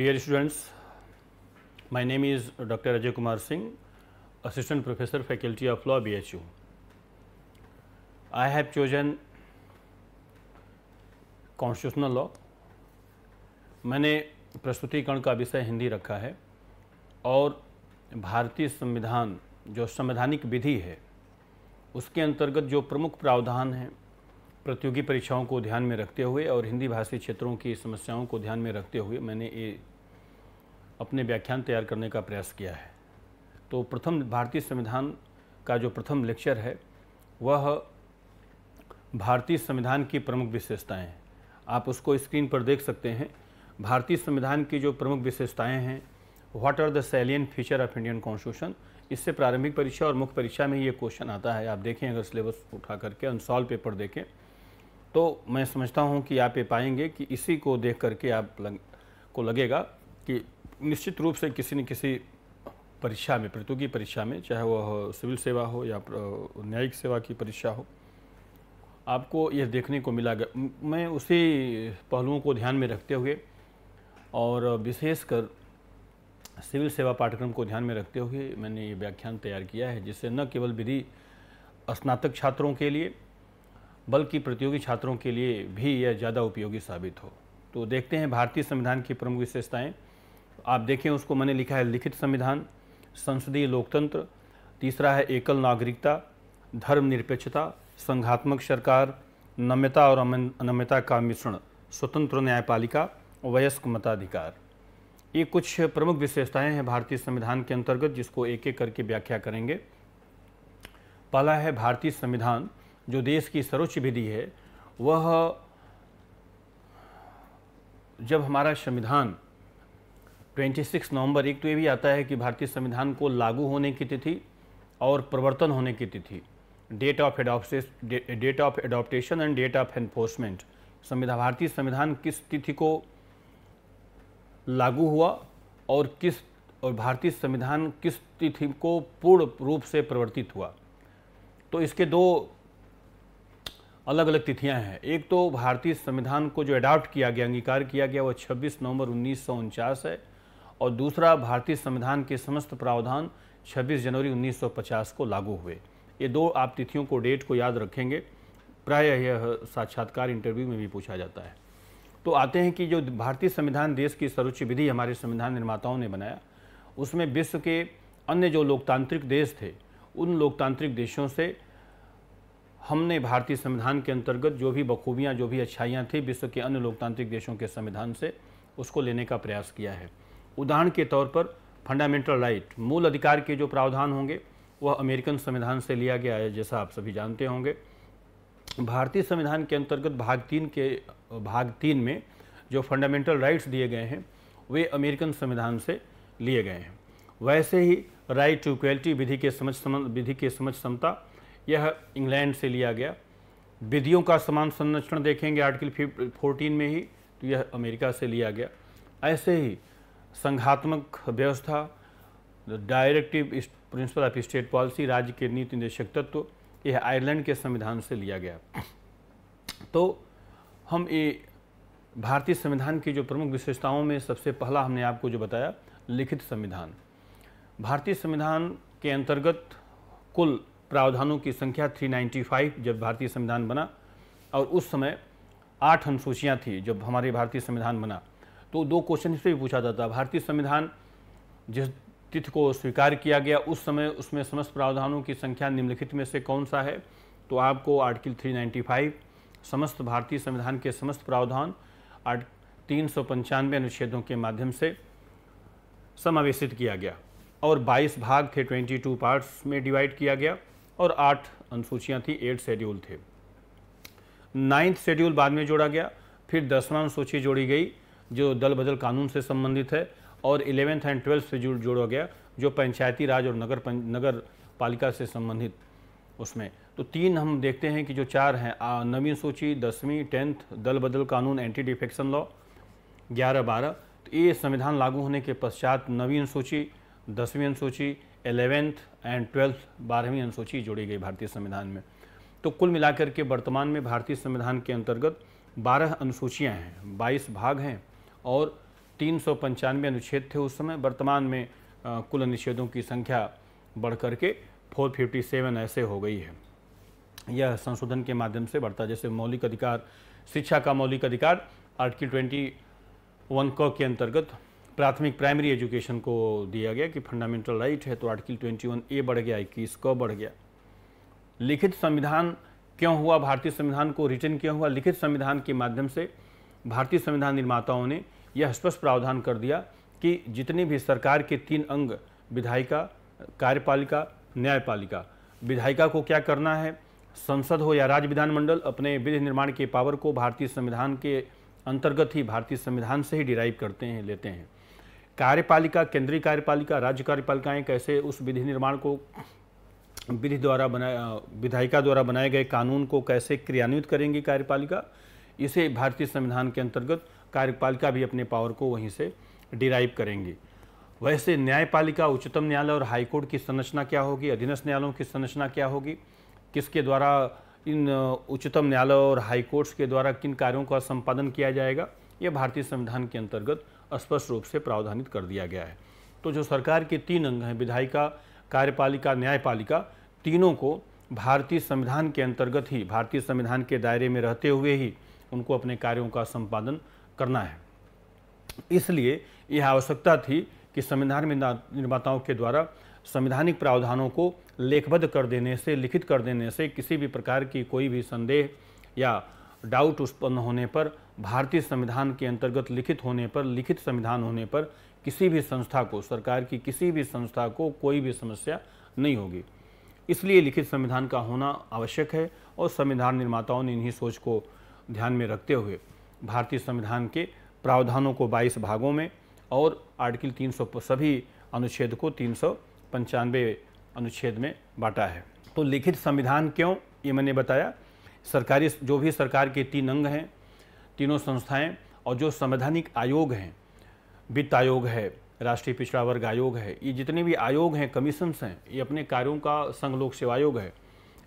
dear students my name is doctor Ajay Kumar Singh assistant professor faculty of law B H U I have chosen constitutional law मैंने प्रस्तुतिकरण का विषय हिंदी रखा है और भारतीय संविधान जो संवैधानिक विधि है उसके अंतर्गत जो प्रमुख प्रावधान हैं प्रतियोगी परीक्षाओं को ध्यान में रखते हुए और हिंदी भाषी क्षेत्रों की समस्याओं को ध्यान में रखते हुए मैंने ये अपने व्याख्यान तैयार करने का प्रयास किया है तो प्रथम भारतीय संविधान का जो प्रथम लेक्चर है वह भारतीय संविधान की प्रमुख विशेषताएं आप उसको स्क्रीन पर देख सकते हैं भारतीय संविधान की जो प्रमुख विशेषताएं हैं what are the salient feature of Indian constitution इससे प्रारंभिक परीक्षा और मुख्य परीक्षा में ये क्वेश्चन आता है आप देखें अगर सिलेबस उठा करके अनसॉल्व पेपर देखें तो मैं समझता हूँ कि आप ये पाएंगे कि इसी को देख करके आप लग, को लगेगा कि निश्चित रूप से किसी न किसी परीक्षा में प्रतियोगी परीक्षा में चाहे वह सिविल सेवा हो या न्यायिक सेवा की परीक्षा हो आपको यह देखने को मिला मैं उसी पहलुओं को ध्यान में रखते हुए और विशेषकर सिविल सेवा पाठ्यक्रम को ध्यान में रखते हुए मैंने ये व्याख्यान तैयार किया है जिससे न केवल विधि स्नातक छात्रों के लिए बल्कि प्रतियोगी छात्रों के लिए भी यह ज़्यादा उपयोगी साबित हो तो देखते हैं भारतीय संविधान की प्रमुख विशेषताएँ आप देखें उसको मैंने लिखा है लिखित संविधान संसदीय लोकतंत्र तीसरा है एकल नागरिकता धर्मनिरपेक्षता संघात्मक सरकार नम्यता और अनम्यता का मिश्रण स्वतंत्र न्यायपालिका वयस्क मताधिकार ये कुछ प्रमुख विशेषताएं हैं भारतीय संविधान के अंतर्गत जिसको एक एक करके व्याख्या करेंगे पहला है भारतीय संविधान जो देश की सर्वोच्च विधि है वह जब हमारा संविधान 26 नवंबर एक तो ये भी आता है कि भारतीय संविधान को लागू होने की तिथि और प्रवर्तन होने की तिथि date of date of adoption and date of enforcement संविधान भारतीय संविधान किस तिथि को लागू हुआ और किस और भारतीय संविधान किस तिथि को पूर्ण रूप से परिवर्तित हुआ तो इसके दो अलग अलग तिथियां हैं एक तो भारतीय संविधान को जो अडॉप्ट किया गया अंगीकार किया गया वो 26 नवंबर उन्नीस है और दूसरा भारतीय संविधान के समस्त प्रावधान 26 जनवरी 1950 को लागू हुए ये दो आप तिथियों को डेट को याद रखेंगे प्रायः यह साक्षात्कार इंटरव्यू में भी पूछा जाता है तो आते हैं कि जो भारतीय संविधान देश की सर्वोच्च विधि हमारे संविधान निर्माताओं ने बनाया उसमें विश्व के अन्य जो लोकतांत्रिक देश थे उन लोकतांत्रिक देशों से हमने भारतीय संविधान के अंतर्गत जो भी बखूबियाँ जो भी अच्छाइयाँ थी विश्व के अन्य लोकतांत्रिक देशों के संविधान से उसको लेने का प्रयास किया है उदाहरण के तौर पर फंडामेंटल राइट मूल अधिकार के जो प्रावधान होंगे वह अमेरिकन संविधान से लिया गया है जैसा आप सभी जानते होंगे भारतीय संविधान के अंतर्गत भाग तीन के भाग तीन में जो फंडामेंटल राइट्स दिए गए हैं वे अमेरिकन संविधान से लिए गए हैं वैसे ही राइट टू इक्वलिटी विधि के समझ सम विधि के समझ समता यह इंग्लैंड से लिया गया विधियों का समान संरक्षण देखेंगे आर्टिकल फोर्टीन में ही तो यह अमेरिका से लिया गया ऐसे ही संघात्मक व्यवस्था directive principle of state policy राज्य के नीति निर्देशक तत्व यह आयरलैंड के संविधान से लिया गया तो हम ये भारतीय संविधान की जो प्रमुख विशेषताओं में सबसे पहला हमने आपको जो बताया लिखित संविधान भारतीय संविधान के अंतर्गत कुल प्रावधानों की संख्या 395 जब भारतीय संविधान बना और उस समय आठ अनुसूचियाँ थी जब हमारे भारतीय संविधान बना तो दो क्वेश्चन इससे भी पूछा जाता है भारतीय संविधान जिस तिथि को स्वीकार किया गया उस समय उसमें समस्त प्रावधानों की संख्या निम्नलिखित में से कौन सा है तो आपको आर्टिकल 395 समस्त भारतीय संविधान के समस्त प्रावधान आर्ट तीन अनुच्छेदों के माध्यम से समावेशित किया गया और 22 भाग थे 22 पार्ट्स में डिवाइड किया गया और आठ अनुसूचियाँ थी एट शेड्यूल थे नाइन्थ शेड्यूल बाद में जोड़ा गया फिर दसवां अनुसूची जोड़ी गई जो दल बदल कानून से संबंधित है और इलेवेंथ एंड ट्वेल्थ से जुड़ जोड़ा गया जो पंचायती राज और नगर नगर पालिका से संबंधित उसमें तो तीन हम देखते हैं कि जो चार हैं नवीन सूची दसवीं टेंथ दल बदल कानून एंटी डिफेक्शन लॉ ग्यारह बारह तो ये संविधान लागू होने के पश्चात नवीं अनुसूची दसवीं अनुसूची एलेवेंथ एंड ट्वेल्थ बारहवीं अनुसूची जोड़ी गई भारतीय संविधान में तो कुल मिलाकर के वर्तमान में भारतीय संविधान के अंतर्गत बारह अनुसूचियाँ हैं बाईस भाग हैं और तीन सौ पंचानवे अनुच्छेद थे उस समय वर्तमान में कुल अनुच्छेदों की संख्या बढ़ करके 457 ऐसे हो गई है यह संशोधन के माध्यम से बढ़ता जैसे मौलिक अधिकार शिक्षा का मौलिक अधिकार आर्टिकल ट्वेंटी वन क के अंतर्गत प्राथमिक प्राइमरी एजुकेशन को दिया गया कि फंडामेंटल राइट है तो आर्टिकल ट्वेंटी वन ए बढ़ गया इक्कीस क बढ़ गया लिखित संविधान क्यों हुआ भारतीय संविधान को रिटर्न क्यों हुआ लिखित संविधान के माध्यम से भारतीय संविधान निर्माताओं ने यह स्पष्ट प्रावधान कर दिया कि जितने भी सरकार के तीन अंग विधायिका कार्यपालिका न्यायपालिका विधायिका को क्या करना है संसद हो या राज्य विधानमंडल अपने विधि निर्माण के पावर को भारतीय संविधान के अंतर्गत ही भारतीय संविधान से ही डिराइव करते हैं लेते हैं कार्यपालिका केंद्रीय कार्यपालिका राज्य कार्यपालिकाएं कैसे उस विधि निर्माण को विधि द्वारा बनाया विधायिका द्वारा बनाए गए कानून को कैसे क्रियान्वित करेंगी कार्यपालिका इसे भारतीय संविधान के अंतर्गत कार्यपालिका भी अपने पावर को वहीं से डिराइव करेंगी वैसे न्यायपालिका उच्चतम न्यायालय और हाईकोर्ट की संरचना क्या होगी अधीनस्थ न्यायालयों की संरचना क्या होगी किसके द्वारा इन उच्चतम न्यायालय और हाईकोर्ट्स के द्वारा किन कार्यों का संपादन किया जाएगा ये भारतीय संविधान के अंतर्गत स्पष्ट रूप से प्रावधानित कर दिया गया है तो जो सरकार के तीन अंग हैं विधायिका कार्यपालिका न्यायपालिका तीनों को भारतीय संविधान के अंतर्गत ही भारतीय संविधान के दायरे में रहते हुए ही उनको अपने कार्यों का संपादन करना है इसलिए यह आवश्यकता थी कि संविधान निर्माताओं के द्वारा संवैधानिक प्रावधानों को लेखबद्ध कर देने से लिखित कर देने से किसी भी प्रकार की कोई भी संदेह या डाउट उत्पन्न होने पर भारतीय संविधान के अंतर्गत लिखित होने पर लिखित संविधान होने पर किसी भी संस्था को सरकार की किसी भी संस्था को कोई भी समस्या नहीं होगी इसलिए लिखित संविधान का होना आवश्यक है और संविधान निर्माताओं ने इन्हीं सोच को ध्यान में रखते हुए भारतीय संविधान के प्रावधानों को 22 भागों में और आर्टिकल 300 सभी अनुच्छेद को तीन अनुच्छेद में बांटा है तो लिखित संविधान क्यों ये मैंने बताया सरकारी जो भी सरकार के तीन अंग हैं तीनों संस्थाएं और जो संवैधानिक आयोग हैं वित्त आयोग है राष्ट्रीय पिछड़ा वर्ग आयोग है ये जितने भी आयोग हैं कमीशंस हैं ये अपने कार्यों का संघ लोक सेवा आयोग है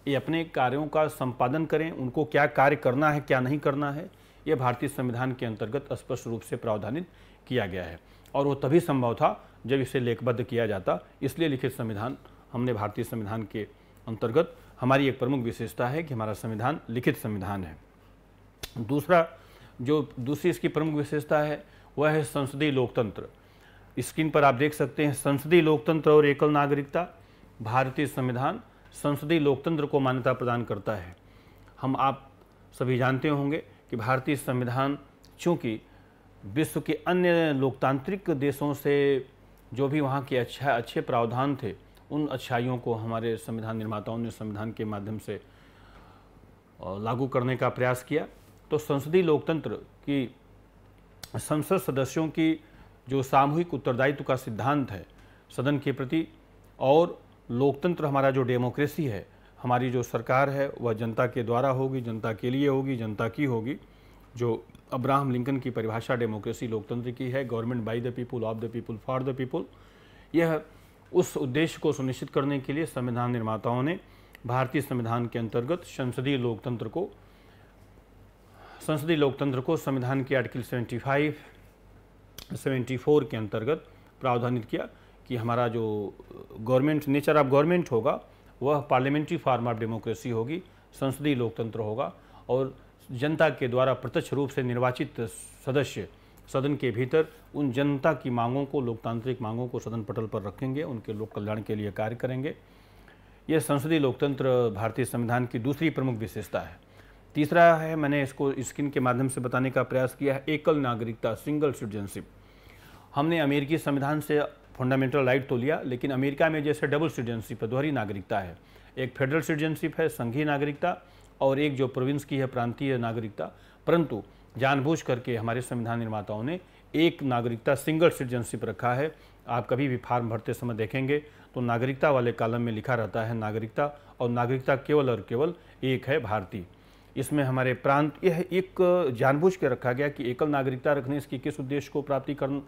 ये अपने कार्यों का संपादन करें उनको क्या कार्य करना है क्या नहीं करना है ये भारतीय संविधान के अंतर्गत स्पष्ट रूप से प्रावधानित किया गया है और वो तभी संभव था जब इसे लेखबद्ध किया जाता इसलिए लिखित संविधान हमने भारतीय संविधान के अंतर्गत हमारी एक प्रमुख विशेषता है कि हमारा संविधान लिखित संविधान है दूसरा जो दूसरी इसकी प्रमुख विशेषता है वह है संसदीय लोकतंत्र स्क्रीन पर आप देख सकते हैं संसदीय लोकतंत्र और एकल नागरिकता भारतीय संविधान संसदीय लोकतंत्र को मान्यता प्रदान करता है हम आप सभी जानते होंगे कि भारतीय संविधान चूँकि विश्व के अन्य लोकतांत्रिक देशों से जो भी वहाँ के अच्छा अच्छे प्रावधान थे उन अच्छाइयों को हमारे संविधान निर्माताओं ने संविधान के माध्यम से लागू करने का प्रयास किया तो संसदीय लोकतंत्र की संसद सदस्यों की जो सामूहिक उत्तरदायित्व का सिद्धांत है सदन के प्रति और लोकतंत्र हमारा जो डेमोक्रेसी है हमारी जो सरकार है वह जनता के द्वारा होगी जनता के लिए होगी जनता की होगी जो अब्राहम लिंकन की परिभाषा डेमोक्रेसी लोकतंत्र की है government by the people of the people for the people यह उस उद्देश्य को सुनिश्चित करने के लिए संविधान निर्माताओं ने भारतीय संविधान के अंतर्गत संसदीय लोकतंत्र को संसदीय लोकतंत्र को संविधान के आर्टिकल 75, 74 के अंतर्गत प्रावधानित किया कि हमारा जो गवर्नमेंट नेचर ऑफ गवर्नमेंट होगा वह पार्लियामेंट्री फार्म ऑफ डेमोक्रेसी होगी संसदीय लोकतंत्र होगा और जनता के द्वारा प्रत्यक्ष रूप से निर्वाचित सदस्य सदन के भीतर उन जनता की मांगों को लोकतांत्रिक मांगों को सदन पटल पर रखेंगे उनके लोक कल्याण के लिए कार्य करेंगे यह संसदीय लोकतंत्र भारतीय संविधान की दूसरी प्रमुख विशेषता है तीसरा है मैंने इसको स्किन के माध्यम से बताने का प्रयास किया है एकल नागरिकता सिंगल सिटीजनशिप हमने अमेरिकी संविधान से फंडामेंटल राइट तो लिया लेकिन अमेरिका में जैसे डबल सिटीजनशिप है दोहरी नागरिकता है एक फेडरल सिटीजनशिप है संघीय नागरिकता और एक जो प्रोविंस की है प्रांतीय नागरिकता परंतु जानबूझ करके हमारे संविधान निर्माताओं ने एक नागरिकता सिंगल सिटीजनशिप रखा है आप कभी भी फार्म भरते समय देखेंगे तो नागरिकता वाले कालम में लिखा रहता है नागरिकता और नागरिकता केवल और केवल एक है भारतीय इसमें हमारे प्रांत यह एक जानबूझ के रखा गया कि एकल नागरिकता रखने इसकी किस उद्देश्य को प्राप्ति कर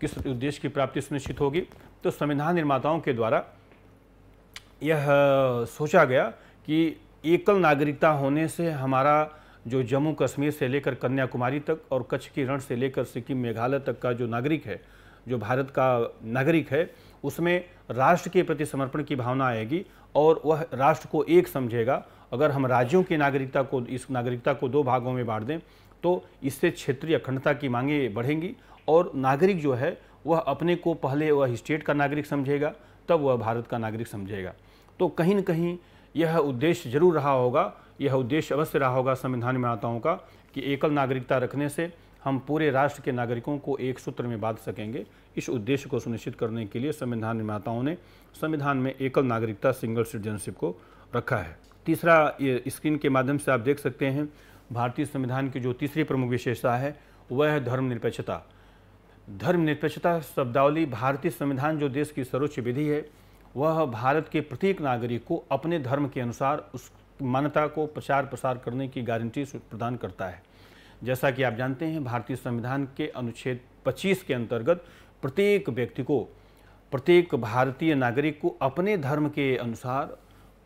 किस उद्देश्य की प्राप्ति सुनिश्चित होगी तो संविधान निर्माताओं के द्वारा यह सोचा गया कि एकल नागरिकता होने से हमारा जो जम्मू कश्मीर से लेकर कन्याकुमारी तक और कच्छ की रण से लेकर सिक्किम मेघालय तक का जो नागरिक है जो भारत का नागरिक है उसमें राष्ट्र के प्रति समर्पण की भावना आएगी और वह राष्ट्र को एक समझेगा अगर हम राज्यों की नागरिकता को इस नागरिकता को दो भागों में बांट दें तो इससे क्षेत्रीय अखंडता की मांगें बढ़ेंगी और नागरिक जो है वह अपने को पहले वह स्टेट का नागरिक समझेगा तब वह भारत का नागरिक समझेगा तो कहीं न कहीं यह उद्देश्य जरूर रहा होगा यह उद्देश्य अवश्य रहा होगा संविधान में आता हूँ का कि एकल नागरिकता रखने से हम पूरे राष्ट्र के नागरिकों को एक सूत्र में बांध सकेंगे इस उद्देश्य को सुनिश्चित करने के लिए संविधान निर्माताओं ने संविधान में एकल नागरिकता सिंगल सिटीजनशिप को रखा है तीसरा ये स्क्रीन के माध्यम से आप देख सकते हैं भारतीय संविधान की जो तीसरी प्रमुख विशेषता है वह है धर्मनिरपेक्षता धर्मनिरपेक्षता शब्दावली भारतीय संविधान जो देश की सर्वोच्च विधि है वह भारत के प्रत्येक नागरिक को अपने धर्म के अनुसार उस मान्यता को प्रचार प्रसार करने की गारंटी प्रदान करता है जैसा कि आप जानते हैं भारतीय संविधान के अनुच्छेद 25 के अंतर्गत प्रत्येक व्यक्ति को प्रत्येक भारतीय नागरिक को अपने धर्म के अनुसार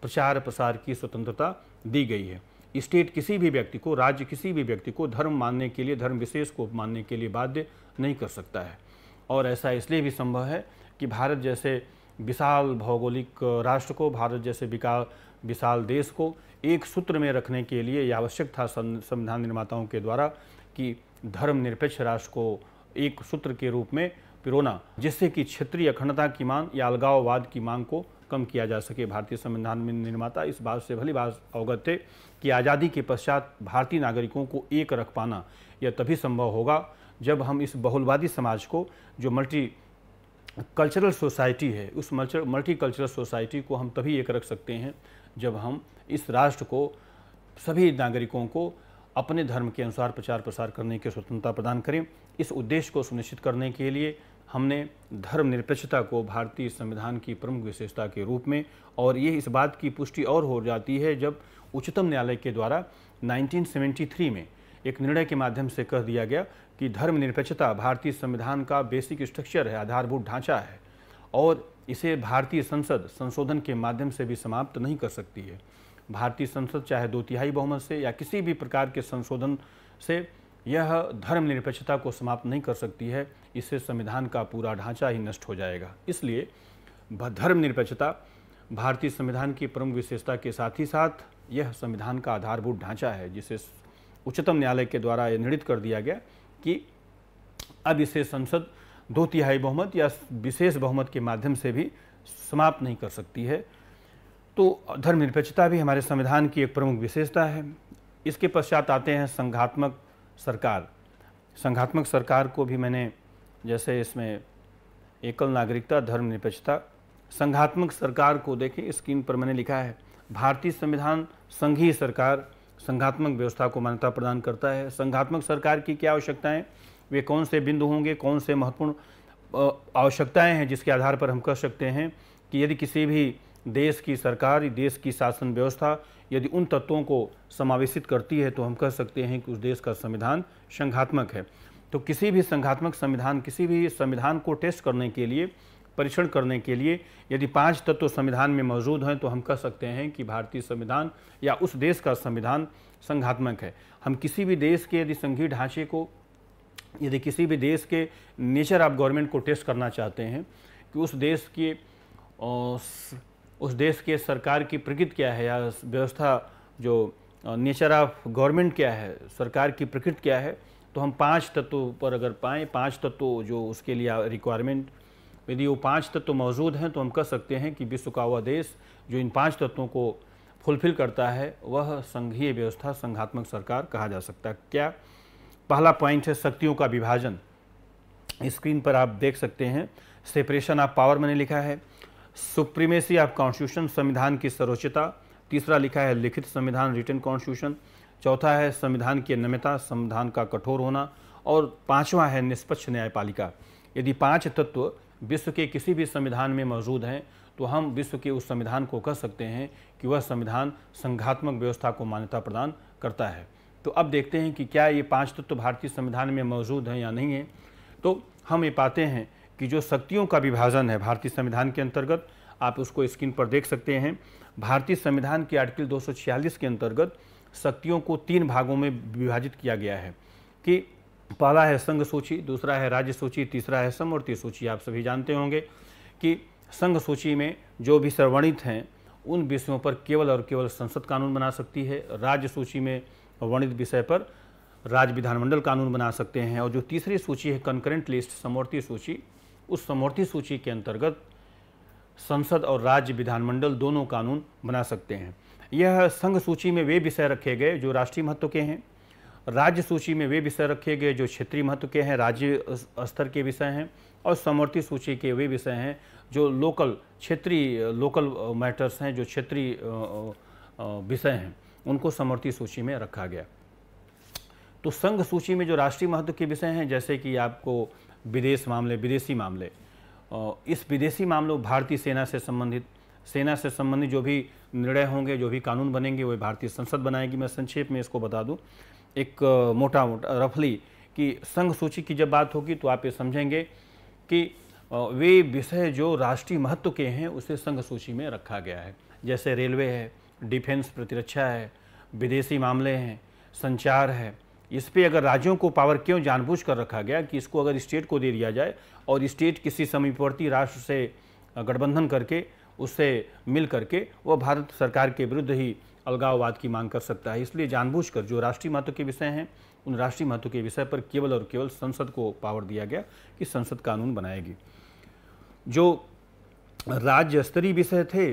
प्रचार प्रसार की स्वतंत्रता दी गई है स्टेट किसी भी व्यक्ति को राज्य किसी भी व्यक्ति को धर्म मानने के लिए धर्म विशेष को मानने के लिए बाध्य नहीं कर सकता है और ऐसा इसलिए भी संभव है कि भारत जैसे विशाल भौगोलिक राष्ट्र को भारत जैसे विकास विशाल देश को एक सूत्र में रखने के लिए यह आवश्यक था संविधान निर्माताओं के द्वारा कि धर्मनिरपेक्ष राष्ट्र को एक सूत्र के रूप में पिरोना जिससे कि क्षेत्रीय अखंडता की मांग या अलगाववाद की मांग को कम किया जा सके भारतीय संविधान में निर्माता इस बात से भली बात अवगत थे कि आज़ादी के पश्चात भारतीय नागरिकों को एक रख पाना यह तभी संभव होगा जब हम इस बहुलवादी समाज को जो मल्टी कल्चरल सोसाइटी है उस मल्टी कल्चरल सोसाइटी को हम तभी एक रख सकते हैं जब हम इस राष्ट्र को सभी नागरिकों को अपने धर्म के अनुसार प्रचार प्रसार करने की स्वतंत्रता प्रदान करें इस उद्देश्य को सुनिश्चित करने के लिए हमने धर्मनिरपेक्षता को भारतीय संविधान की प्रमुख विशेषता के रूप में और ये इस बात की पुष्टि और हो जाती है जब उच्चतम न्यायालय के द्वारा 1973 में एक निर्णय के माध्यम से कह दिया गया कि धर्मनिरपेक्षता भारतीय संविधान का बेसिक स्ट्रक्चर है आधारभूत ढांचा है और इसे भारतीय संसद संशोधन के माध्यम से भी समाप्त नहीं कर सकती है भारतीय संसद चाहे दो तिहाई बहुमत से या किसी भी प्रकार के संशोधन से यह धर्मनिरपेक्षता को समाप्त नहीं कर सकती है इससे संविधान का पूरा ढांचा ही नष्ट हो जाएगा इसलिए धर्मनिरपेक्षता भारतीय संविधान की प्रमुख विशेषता के साथ ही साथ यह संविधान का आधारभूत ढांचा है जिसे उच्चतम न्यायालय के द्वारा यह निर्णित कर दिया गया कि अब इसे संसद दो तिहाई बहुमत या विशेष बहुमत के माध्यम से भी समाप्त नहीं कर सकती है तो धर्मनिरपेक्षता भी हमारे संविधान की एक प्रमुख विशेषता है इसके पश्चात आते हैं संघात्मक सरकार संघात्मक सरकार को भी मैंने जैसे इसमें एकल नागरिकता धर्मनिरपेक्षता संघात्मक सरकार को देखें स्क्रीन पर मैंने लिखा है भारतीय संविधान संघीय सरकार संघात्मक व्यवस्था को मान्यता प्रदान करता है संघात्मक सरकार की क्या आवश्यकताएं वे कौन से बिंदु होंगे कौन से महत्वपूर्ण आवश्यकताएं हैं जिसके आधार पर हम कह सकते हैं कि यदि किसी भी देश की सरकार देश की शासन व्यवस्था यदि उन तत्वों को समावेशित करती है तो हम कह सकते हैं कि उस देश का संविधान संघात्मक है तो किसी भी संघात्मक संविधान किसी भी संविधान को टेस्ट करने के लिए परीक्षण करने के लिए यदि पांच तत्व संविधान में मौजूद हैं तो हम कह सकते हैं कि भारतीय संविधान या उस देश का संविधान संघात्मक है हम किसी भी देश के यदि संघीय ढांचे को यदि किसी भी देश के नेचर ऑफ गवर्नमेंट को टेस्ट करना चाहते हैं कि उस देश के उस देश के सरकार की प्रकृति क्या है या व्यवस्था जो नेचर ऑफ गवर्नमेंट क्या है सरकार की प्रकृति क्या है तो हम पांच तत्वों पर अगर पाएँ पांच तत्व जो उसके लिए रिक्वायरमेंट यदि वो पांच तत्व मौजूद हैं तो हम कह सकते हैं कि विश्व का देश जो इन पांच तत्वों को फुलफिल करता है वह संघीय व्यवस्था संघात्मक सरकार कहा जा सकता है क्या पहला पॉइंट है शक्तियों का विभाजन स्क्रीन पर आप देख सकते हैं सेपरेशन ऑफ पावर मैंने लिखा है सुप्रीमेसी ऑफ कॉन्स्टिट्यूशन संविधान की सर्वोच्चता तीसरा लिखा है लिखित संविधान रिटर्न कॉन्स्टिट्यूशन चौथा है संविधान की नम्यता संविधान का कठोर होना और पांचवा है निष्पक्ष न्यायपालिका यदि पांच तत्व विश्व के किसी भी संविधान में मौजूद हैं तो हम विश्व के उस संविधान को कह सकते हैं कि वह संविधान संघात्मक व्यवस्था को मान्यता प्रदान करता है तो अब देखते हैं कि क्या ये पांच तत्व भारतीय संविधान में मौजूद हैं या नहीं है तो हम ये पाते हैं कि जो शक्तियों का विभाजन है भारतीय संविधान के अंतर्गत आप उसको स्क्रीन पर देख सकते हैं भारतीय संविधान के आर्टिकल 246 के अंतर्गत शक्तियों को तीन भागों में विभाजित किया गया है कि पहला है संघ सूची दूसरा है राज्य सूची तीसरा है समवर्ती सूची आप सभी जानते होंगे कि संघ सूची में जो भी सर्वणित हैं उन विषयों पर केवल और केवल संसद कानून बना सकती है राज्य सूची में वर्णित विषय पर राज्य विधानमंडल कानून बना सकते हैं और जो तीसरी सूची है कंकरेंट लिस्ट समवर्ती सूची उस समवर्ती सूची के अंतर्गत संसद और राज्य विधानमंडल दोनों कानून बना सकते हैं यह संघ सूची में वे विषय रखे गए जो राष्ट्रीय महत्व के हैं राज्य सूची में वे विषय रखे गए जो क्षेत्रीय महत्व के हैं राज्य स्तर के विषय हैं और समवर्ती सूची के वे विषय हैं जो लोकल क्षेत्रीय लोकल मैटर्स हैं जो क्षेत्रीय विषय हैं उनको समवर्ती सूची में रखा गया तो संघ सूची में जो राष्ट्रीय महत्व के विषय हैं जैसे कि आपको विदेश मामले विदेशी मामले इस विदेशी मामलों भारतीय सेना से संबंधित सेना से संबंधित जो भी निर्णय होंगे जो भी कानून बनेंगे वह भारतीय संसद बनाएगी मैं संक्षेप में इसको बता दूं एक मोटा मोटा रफली कि संघ सूची की जब बात होगी तो आप ये समझेंगे कि वे विषय जो राष्ट्रीय महत्व के हैं उसे संघ सूची में रखा गया है जैसे रेलवे है डिफेंस प्रतिरक्षा है विदेशी मामले हैं संचार है इस पर अगर राज्यों को पावर क्यों जानबूझ कर रखा गया कि इसको अगर स्टेट को दे दिया जाए और स्टेट किसी समीपवर्ती राष्ट्र से गठबंधन करके उससे मिल करके वह भारत सरकार के विरुद्ध ही अलगाववाद की मांग कर सकता है इसलिए जानबूझकर जो राष्ट्रीय महत्व के विषय हैं उन राष्ट्रीय महत्व के विषय पर केवल और केवल संसद को पावर दिया गया कि संसद कानून बनाएगी जो राज्य स्तरीय विषय थे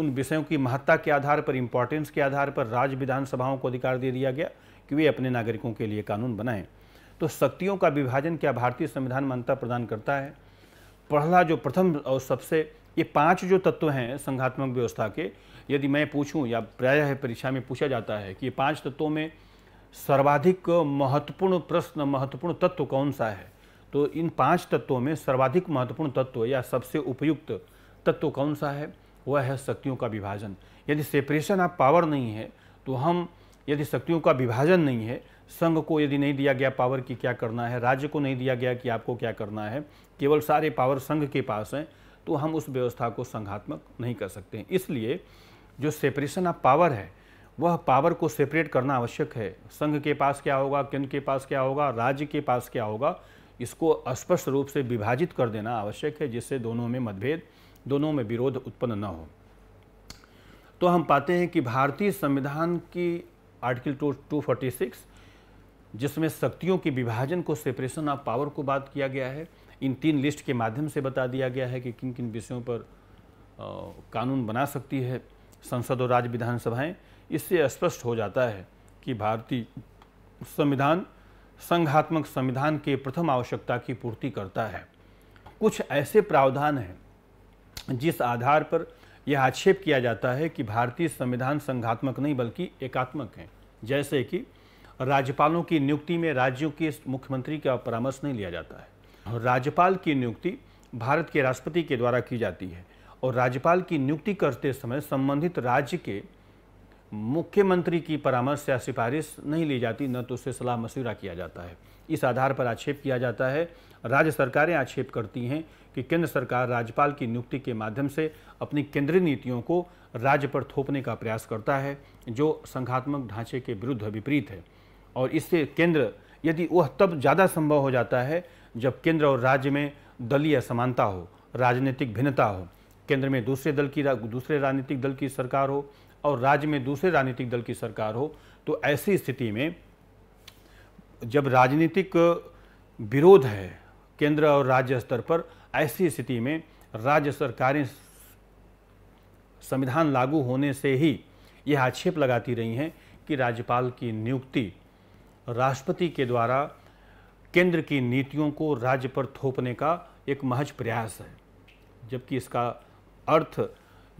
उन विषयों की महत्ता के आधार पर इम्पोर्टेंस के आधार पर राज्य विधानसभाओं को अधिकार दे दिया गया कि वे अपने नागरिकों के लिए कानून बनाएं तो शक्तियों का विभाजन क्या भारतीय संविधान मान्यता प्रदान करता है पहला जो प्रथम और सबसे ये पांच जो तत्व हैं संघात्मक व्यवस्था के यदि मैं पूछूं या प्रायः परीक्षा में पूछा जाता है कि ये पांच तत्वों में सर्वाधिक महत्वपूर्ण प्रश्न महत्वपूर्ण तत्व कौन सा है तो इन पांच तत्वों में सर्वाधिक महत्वपूर्ण तत्व या सबसे उपयुक्त तत्व कौन सा है वह है शक्तियों का विभाजन यदि सेपरेशन ऑफ पावर नहीं है तो हम यदि शक्तियों का विभाजन नहीं है संघ को यदि नहीं दिया गया पावर कि क्या करना है राज्य को नहीं दिया गया कि आपको क्या करना है केवल सारे पावर संघ के पास हैं तो हम उस व्यवस्था को संघात्मक नहीं कर सकते इसलिए जो सेपरेशन ऑफ पावर है वह पावर को सेपरेट करना आवश्यक है संघ के पास क्या होगा केंद्र के पास क्या होगा राज्य के पास क्या होगा इसको स्पष्ट रूप से विभाजित कर देना आवश्यक है जिससे दोनों में मतभेद दोनों में विरोध उत्पन्न न हो तो हम पाते हैं कि भारतीय संविधान की article two two forty six जिसमें शक्तियों के विभाजन को सेपरेशन ऑफ पावर को बात किया गया है इन तीन लिस्ट के माध्यम से बता दिया गया है कि किन किन विषयों पर आ, कानून बना सकती है संसद और राज्य विधानसभाएं इससे स्पष्ट हो जाता है कि भारतीय संविधान संघात्मक संविधान के प्रथम आवश्यकता की पूर्ति करता है कुछ ऐसे प्रावधान हैं जिस आधार पर यह आक्षेप किया जाता है कि भारतीय संविधान संघात्मक नहीं बल्कि एकात्मक है जैसे कि राज्यपालों की नियुक्ति में राज्यों के मुख्यमंत्री का परामर्श नहीं लिया जाता है और राज्यपाल की नियुक्ति भारत के राष्ट्रपति के द्वारा की जाती है और राज्यपाल की नियुक्ति करते समय संबंधित राज्य के मुख्यमंत्री की परामर्श या सिफारिश नहीं ली जाती न तो उससे सलाह मशवरा किया जाता है इस आधार पर आक्षेप किया जाता है राज्य सरकारें आक्षेप करती हैं कि केंद्र सरकार राज्यपाल की नियुक्ति के माध्यम से अपनी केंद्रीय नीतियों को राज्य पर थोपने का प्रयास करता है जो संघात्मक ढांचे के विरुद्ध विपरीत है और इससे केंद्र यदि वह तब ज़्यादा संभव हो जाता है जब केंद्र और राज्य में दलीय असमानता हो राजनीतिक भिन्नता हो केंद्र में दूसरे दल की दूसरे राजनीतिक दल की सरकार हो और राज्य में दूसरे राजनीतिक दल की सरकार हो तो ऐसी स्थिति में जब राजनीतिक विरोध है केंद्र और राज्य स्तर पर ऐसी स्थिति में राज्य सरकारें संविधान लागू होने से ही यह आक्षेप लगाती रही हैं कि राज्यपाल की नियुक्ति राष्ट्रपति के द्वारा केंद्र की नीतियों को राज्य पर थोपने का एक महज प्रयास है जबकि इसका अर्थ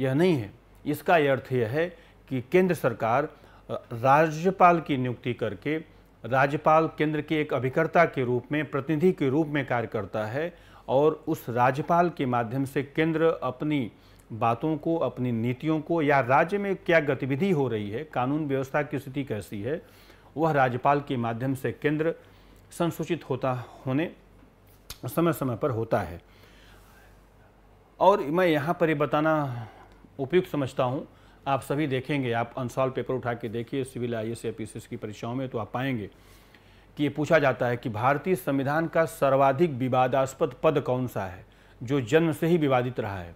यह नहीं है इसका यह अर्थ यह है कि केंद्र सरकार राज्यपाल की नियुक्ति करके राज्यपाल केंद्र के एक अभिकर्ता के रूप में प्रतिनिधि के रूप में कार्य करता है और उस राज्यपाल के माध्यम से केंद्र अपनी बातों को अपनी नीतियों को या राज्य में क्या गतिविधि हो रही है कानून व्यवस्था की स्थिति कैसी है वह राज्यपाल के माध्यम से केंद्र संसूचित होता होने समय समय पर होता है और मैं यहाँ पर ये बताना उपयुक्त समझता हूँ आप सभी देखेंगे आप अनसॉल्व पेपर उठा के देखिए सिविल आई एस या पी की परीक्षाओं में तो आप पाएंगे कि ये पूछा जाता है कि भारतीय संविधान का सर्वाधिक विवादास्पद पद कौन सा है जो जन्म से ही विवादित रहा है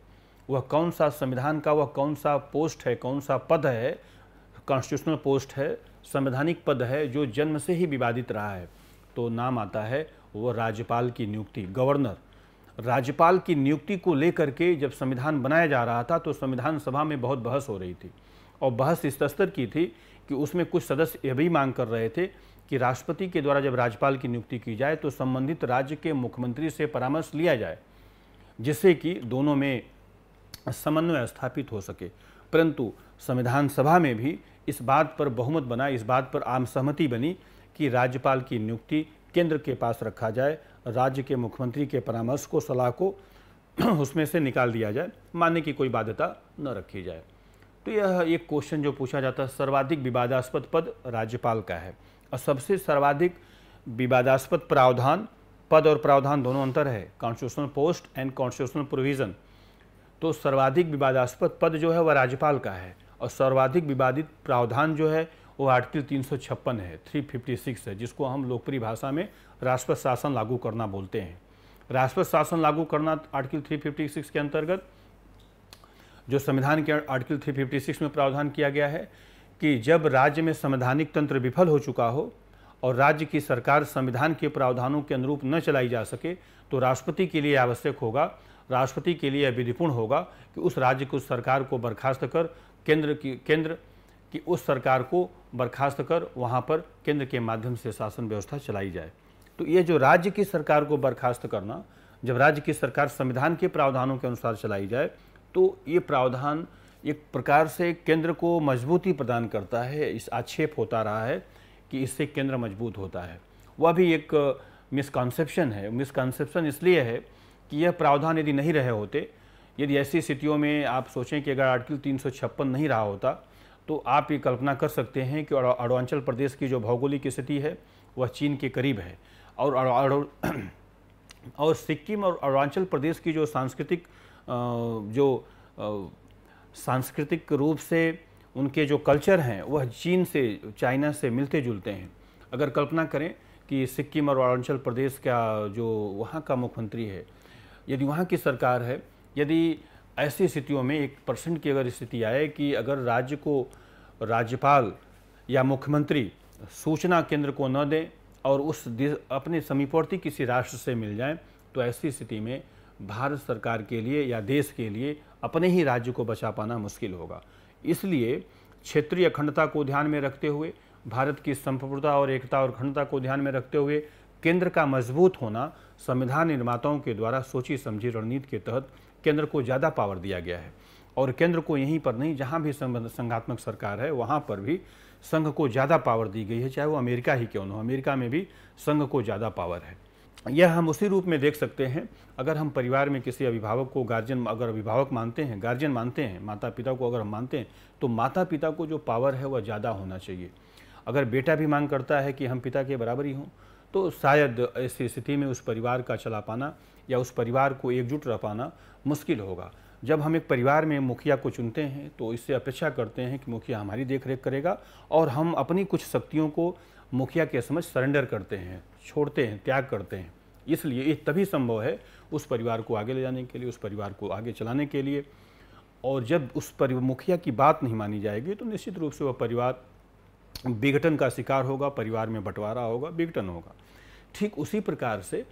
वह कौन सा संविधान का वह कौन सा पोस्ट है कौन सा पद है कॉन्स्टिट्यूशनल पोस्ट है संवैधानिक पद है जो जन्म से ही विवादित रहा है तो नाम आता है वह राज्यपाल की नियुक्ति गवर्नर राज्यपाल की नियुक्ति को लेकर के जब संविधान बनाया जा रहा था तो संविधान सभा में बहुत बहस हो रही थी और बहस इस स्तर की थी कि उसमें कुछ सदस्य यह भी मांग कर रहे थे कि राष्ट्रपति के द्वारा जब राज्यपाल की नियुक्ति की जाए तो संबंधित राज्य के मुख्यमंत्री से परामर्श लिया जाए जिससे कि दोनों में समन्वय स्थापित हो सके परंतु संविधान सभा में भी इस बात पर बहुमत बना इस बात पर आम सहमति बनी कि राज्यपाल की नियुक्ति केंद्र के पास रखा जाए राज्य के मुख्यमंत्री के परामर्श को सलाह को उसमें से निकाल दिया जाए मानने की कोई बाध्यता न रखी जाए तो यह एक क्वेश्चन जो पूछा जाता है सर्वाधिक विवादास्पद पद राज्यपाल का है और सबसे सर्वाधिक विवादास्पद प्रावधान पद और प्रावधान दोनों अंतर है constitutional post and constitutional provision तो सर्वाधिक विवादास्पद पद जो है वह राज्यपाल का है और सर्वाधिक विवादित प्रावधान जो है वो आर्टिकल तीन है 356 है जिसको हम लोकप्रिय भाषा में राष्ट्रपति शासन लागू करना बोलते हैं राष्ट्रपति शासन लागू करना आर्टिकल 356 के अंतर्गत जो संविधान के आर्टिकल 356 में प्रावधान किया गया है कि जब राज्य में संवैधानिक तंत्र विफल हो चुका हो और राज्य की सरकार संविधान के प्रावधानों के अनुरूप न चलाई जा सके तो राष्ट्रपति के लिए आवश्यक होगा राष्ट्रपति के लिए विधिपूर्ण होगा कि उस राज्य की सरकार को बर्खास्त कर केंद्र की केंद्र कि उस सरकार को बर्खास्त कर वहाँ पर केंद्र के माध्यम से शासन व्यवस्था चलाई जाए तो ये जो राज्य की सरकार को बर्खास्त करना जब राज्य की सरकार संविधान के प्रावधानों के अनुसार चलाई जाए तो ये प्रावधान एक प्रकार से केंद्र को मजबूती प्रदान करता है इस आक्षेप होता रहा है कि इससे केंद्र मजबूत होता है वह भी एक मिसकॉन्सेप्शन है मिसकॉन्सेप्शन इसलिए है कि यह प्रावधान यदि नहीं रहे होते यदि ऐसी स्थितियों में आप सोचें कि अगर आर्टिकल तीन नहीं रहा होता तो आप ये कल्पना कर सकते हैं कि अरुणाचल प्रदेश की जो भौगोलिक स्थिति है वह चीन के करीब है और और सिक्किम और अरुणाचल प्रदेश की जो सांस्कृतिक जो सांस्कृतिक रूप से उनके जो कल्चर हैं वह चीन से चाइना से मिलते जुलते हैं अगर कल्पना करें कि सिक्किम और अरुणाचल प्रदेश का जो वहाँ का मुख्यमंत्री है यदि वहाँ की सरकार है यदि ऐसी स्थितियों में एक परसेंट की अगर स्थिति आए कि अगर राज्य को राज्यपाल या मुख्यमंत्री सूचना केंद्र को न दें और उस अपने समीपवर्ती किसी राष्ट्र से मिल जाएं तो ऐसी स्थिति में भारत सरकार के लिए या देश के लिए अपने ही राज्य को बचा पाना मुश्किल होगा इसलिए क्षेत्रीय अखंडता को ध्यान में रखते हुए भारत की संप्रभुता और एकता और अखंडता को ध्यान में रखते हुए केंद्र का मजबूत होना संविधान निर्माताओं के द्वारा सोची समझी रणनीति के तहत केंद्र को ज़्यादा पावर दिया गया है और केंद्र को यहीं पर नहीं जहाँ भी संघात्मक सरकार है वहाँ पर भी संघ को ज़्यादा पावर दी गई है चाहे वो अमेरिका ही क्यों न हो अमेरिका में भी संघ को ज़्यादा पावर है यह हम उसी रूप में देख सकते हैं अगर हम परिवार में किसी अभिभावक को गार्जियन अगर अभिभावक मानते हैं गार्जियन मानते हैं माता पिता को अगर हम मानते हैं तो माता पिता को जो पावर है वह ज़्यादा होना चाहिए अगर बेटा भी मांग करता है कि हम पिता के बराबर ही हों तो शायद ऐसी स्थिति में उस परिवार का चला पाना या उस परिवार को एकजुट रह पाना मुश्किल होगा जब हम एक परिवार में मुखिया को चुनते हैं तो इससे अपेक्षा करते हैं कि मुखिया हमारी देखरेख करेगा और हम अपनी कुछ शक्तियों को मुखिया के समझ सरेंडर करते हैं छोड़ते हैं त्याग करते हैं इसलिए ये तभी संभव है उस परिवार को आगे ले जाने के लिए उस परिवार को आगे चलाने के लिए और जब उस पर मुखिया की बात नहीं मानी जाएगी तो निश्चित रूप से वह परिवार विघटन का शिकार होगा परिवार में बंटवारा होगा विघटन होगा ठीक उसी प्रकार से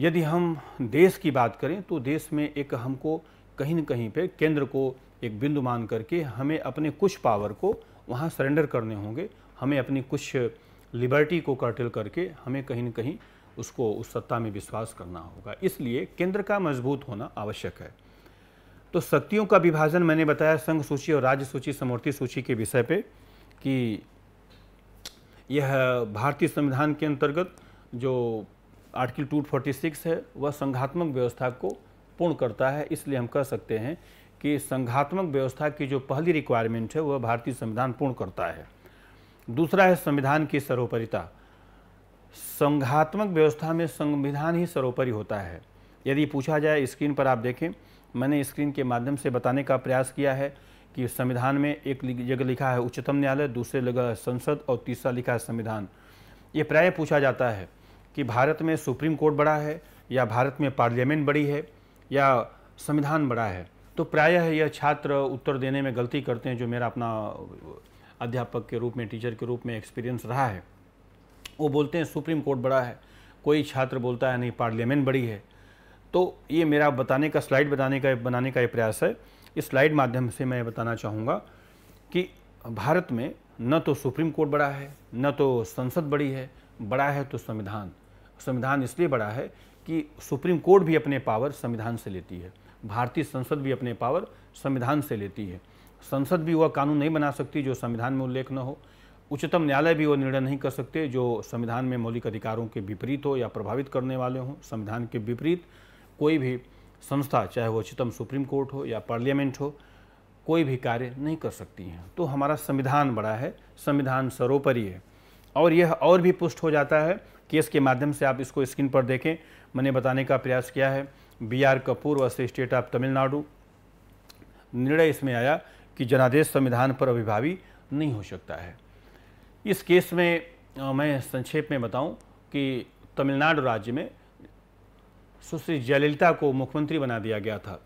यदि हम देश की बात करें तो देश में एक हमको कहीं न कहीं पे केंद्र को एक बिंदु मान करके हमें अपने कुछ पावर को वहाँ सरेंडर करने होंगे हमें अपनी कुछ लिबर्टी को कर्टिल करके हमें कहीं न कहीं उसको उस सत्ता में विश्वास करना होगा इसलिए केंद्र का मजबूत होना आवश्यक है तो शक्तियों का विभाजन मैंने बताया संघ सूची और राज्य सूची समवर्ती सूची के विषय पे कि यह भारतीय संविधान के अंतर्गत जो आर्टिकल 246 है वह संघात्मक व्यवस्था को पूर्ण करता है इसलिए हम कह सकते हैं कि संघात्मक व्यवस्था की जो पहली रिक्वायरमेंट है वह भारतीय संविधान पूर्ण करता है दूसरा है संविधान की सर्वोपरिता संघात्मक व्यवस्था में संविधान ही सर्वोपरि होता है यदि पूछा जाए स्क्रीन पर आप देखें मैंने स्क्रीन के माध्यम से बताने का प्रयास किया है कि संविधान में एक जगह लिखा है उच्चतम न्यायालय दूसरे जगह संसद और तीसरा लिखा है संविधान ये प्राय पूछा जाता है कि भारत में सुप्रीम कोर्ट बड़ा है या भारत में पार्लियामेंट बड़ी है या संविधान बड़ा है तो प्रायः यह छात्र उत्तर देने में गलती करते हैं जो मेरा अपना अध्यापक के रूप में टीचर के रूप में एक्सपीरियंस रहा है वो बोलते हैं सुप्रीम कोर्ट बड़ा है कोई छात्र बोलता है नहीं पार्लियामेंट बड़ी है तो ये मेरा बताने का स्लाइड बताने का बनाने का ये प्रयास है इस स्लाइड माध्यम से मैं बताना चाहूँगा कि भारत में न तो सुप्रीम कोर्ट बड़ा है न तो संसद बड़ी है बड़ा है तो संविधान संविधान इसलिए बड़ा है कि सुप्रीम कोर्ट भी अपने पावर संविधान से लेती है भारतीय संसद भी अपने पावर संविधान से लेती है संसद भी वह कानून नहीं बना सकती जो संविधान में उल्लेख न हो उच्चतम न्यायालय भी वो निर्णय नहीं कर सकते जो संविधान में मौलिक अधिकारों के विपरीत हो या प्रभावित करने वाले हों संविधान के विपरीत कोई भी संस्था चाहे वो उच्चतम सुप्रीम कोर्ट हो या पार्लियामेंट हो कोई भी कार्य नहीं कर सकती हैं तो हमारा संविधान बड़ा है संविधान सर्वोपरि है और यह और भी पुष्ट हो जाता है केस के माध्यम से आप इसको स्क्रीन पर देखें मैंने बताने का प्रयास किया है बी आर कपूर वर्ष स्टेट ऑफ तमिलनाडु निर्णय इसमें आया कि जनादेश संविधान पर अभिभावी नहीं हो सकता है इस केस में मैं संक्षेप में बताऊं कि तमिलनाडु राज्य में सुश्री जयललिता को मुख्यमंत्री बना दिया गया था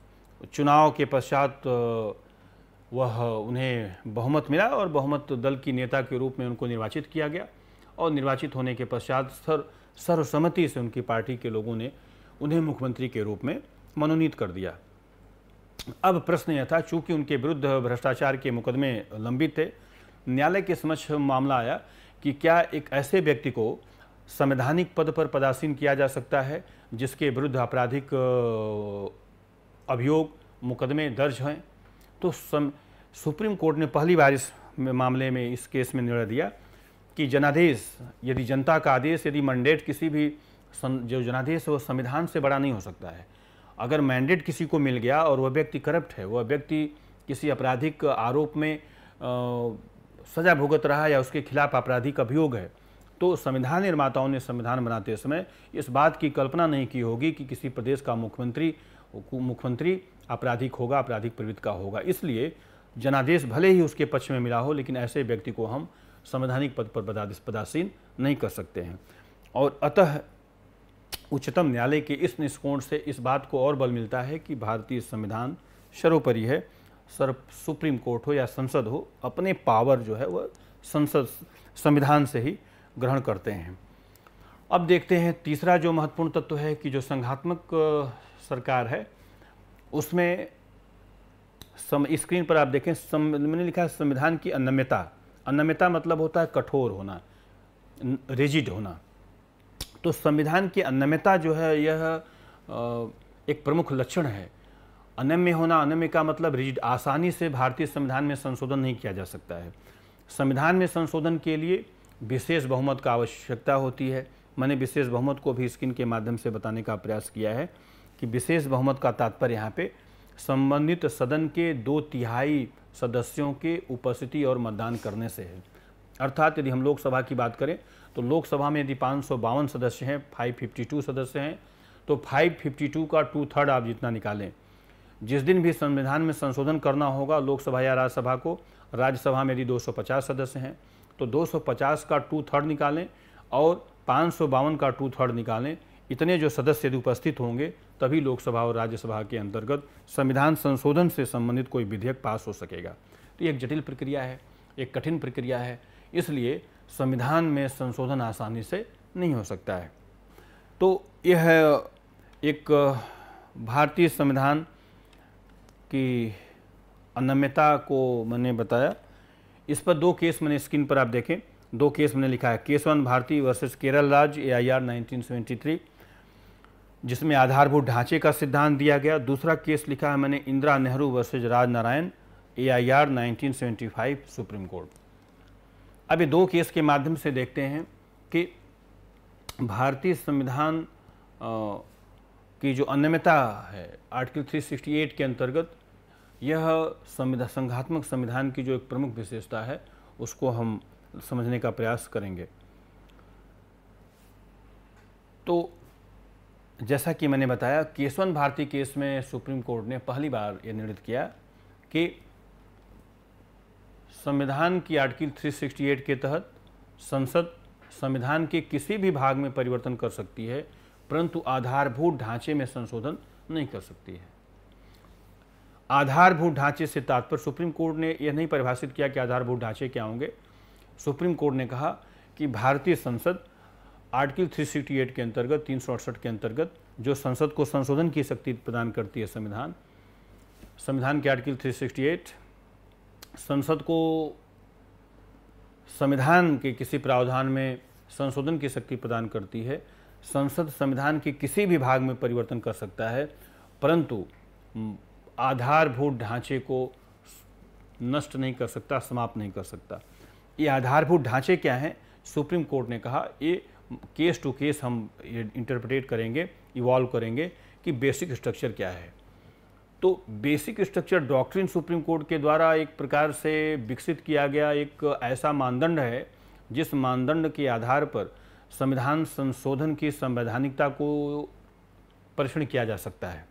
चुनाव के पश्चात वह उन्हें बहुमत मिला और बहुमत दल की नेता के रूप में उनको निर्वाचित किया गया और निर्वाचित होने के पश्चात सर सर्वसम्मति से उनकी पार्टी के लोगों ने उन्हें मुख्यमंत्री के रूप में मनोनीत कर दिया अब प्रश्न यह था चूंकि उनके विरुद्ध भ्रष्टाचार के मुकदमे लंबित थे न्यायालय के समक्ष मामला आया कि क्या एक ऐसे व्यक्ति को संवैधानिक पद पर पदासीन किया जा सकता है जिसके विरुद्ध आपराधिक अभियोग मुकदमे दर्ज हैं तो सुप्रीम कोर्ट ने पहली बार इस मामले में इस केस में निर्णय दिया कि जनादेश यदि जनता का आदेश यदि मैंडेट किसी भी जो जनादेश है वो संविधान से बड़ा नहीं हो सकता है अगर मैंडेट किसी को मिल गया और वह व्यक्ति करप्ट है वह व्यक्ति किसी आपराधिक आरोप में आ, सजा भुगत रहा है या उसके खिलाफ आपराधिक अभियोग है तो संविधान निर्माताओं ने संविधान बनाते समय इस बात की कल्पना नहीं की होगी कि किसी प्रदेश का मुख्यमंत्री मुख्यमंत्री आपराधिक होगा आपराधिक प्रवृत्ति का होगा इसलिए जनादेश भले ही उसके पक्ष में मिला हो लेकिन ऐसे व्यक्ति को हम संवैधानिक पद पर पदासीन नहीं कर सकते हैं और अतः उच्चतम न्यायालय के इस निष्कोण से इस बात को और बल मिलता है कि भारतीय संविधान सर्वोपरि है सर सुप्रीम कोर्ट हो या संसद हो अपने पावर जो है वह संसद संविधान से ही ग्रहण करते हैं अब देखते हैं तीसरा जो महत्वपूर्ण तत्व है कि जो संघात्मक सरकार है उसमें सम स्क्रीन पर आप देखें सम मैंने लिखा है संविधान की अनम्यता अनम्यता मतलब होता है कठोर होना रिजिड होना तो संविधान की अनम्यता जो है यह एक प्रमुख लक्षण है अनम्य होना अनम्य का मतलब रिजिड आसानी से भारतीय संविधान में संशोधन नहीं किया जा सकता है संविधान में संशोधन के लिए विशेष बहुमत का आवश्यकता होती है मैंने विशेष बहुमत को भी स्क्रीन के माध्यम से बताने का प्रयास किया है कि विशेष बहुमत का तात्पर्य यहाँ पे संबंधित सदन के दो तिहाई सदस्यों के उपस्थिति और मतदान करने से है अर्थात यदि हम लोकसभा की बात करें तो लोकसभा में यदि पाँच सदस्य हैं फाइव सदस्य हैं तो 552 का टू थर्ड आप जितना निकालें जिस दिन भी संविधान में संशोधन करना होगा लोकसभा या राज्यसभा को राज्यसभा में यदि 250 सदस्य हैं तो 250 का टू थर्ड निकालें और पाँच का टू थर्ड निकालें इतने जो सदस्य यदि उपस्थित होंगे तभी लोकसभा और राज्यसभा के अंतर्गत संविधान संशोधन से संबंधित कोई विधेयक पास हो सकेगा तो एक जटिल प्रक्रिया है एक कठिन प्रक्रिया है इसलिए संविधान में संशोधन आसानी से नहीं हो सकता है तो यह एक भारतीय संविधान की अनम्यता को मैंने बताया इस पर दो केस मैंने स्क्रीन पर आप देखें दो केस मैंने लिखा है वन भारती वर्सेस केरल राज्य A I R nineteen seventy three जिसमें आधारभूत ढांचे का सिद्धांत दिया गया दूसरा केस लिखा है मैंने Indira Nehru versus Raj Narain A I R supreme court अब ये दो केस के माध्यम से देखते हैं कि भारतीय संविधान की जो अनियमितता है आर्टिकल 368 के अंतर्गत यह संविधान संघात्मक संविधान की जो एक प्रमुख विशेषता है उसको हम समझने का प्रयास करेंगे तो जैसा कि मैंने बताया केसवन भारती केस में सुप्रीम कोर्ट ने पहली बार यह निर्णय किया कि संविधान की आर्टिकल 368 के तहत संसद संविधान के किसी भी भाग में परिवर्तन कर सकती है परंतु आधारभूत ढांचे में संशोधन नहीं कर सकती है आधारभूत ढांचे से तात्पर्य सुप्रीम कोर्ट ने यह नहीं परिभाषित किया कि आधारभूत ढांचे क्या होंगे सुप्रीम कोर्ट ने कहा कि भारतीय संसद आर्टिकल 368 के अंतर्गत तीन के अंतर्गत जो संसद को संशोधन की शक्ति प्रदान करती है संविधान संविधान के आर्टिकल 368 संसद को संविधान के किसी प्रावधान में संशोधन की शक्ति प्रदान करती है संसद संविधान के किसी भी भाग में परिवर्तन कर सकता है परंतु आधारभूत ढांचे को नष्ट नहीं कर सकता समाप्त नहीं कर सकता ये आधारभूत ढांचे क्या हैं सुप्रीम कोर्ट ने कहा ये केस टू केस हम ये इंटरप्रेट करेंगे इवॉल्व करेंगे कि बेसिक स्ट्रक्चर क्या है तो basic structure doctrine supreme court के द्वारा एक प्रकार से विकसित किया गया एक ऐसा मानदंड है जिस मानदंड के आधार पर संविधान संशोधन की संवैधानिकता को परीक्षण किया जा सकता है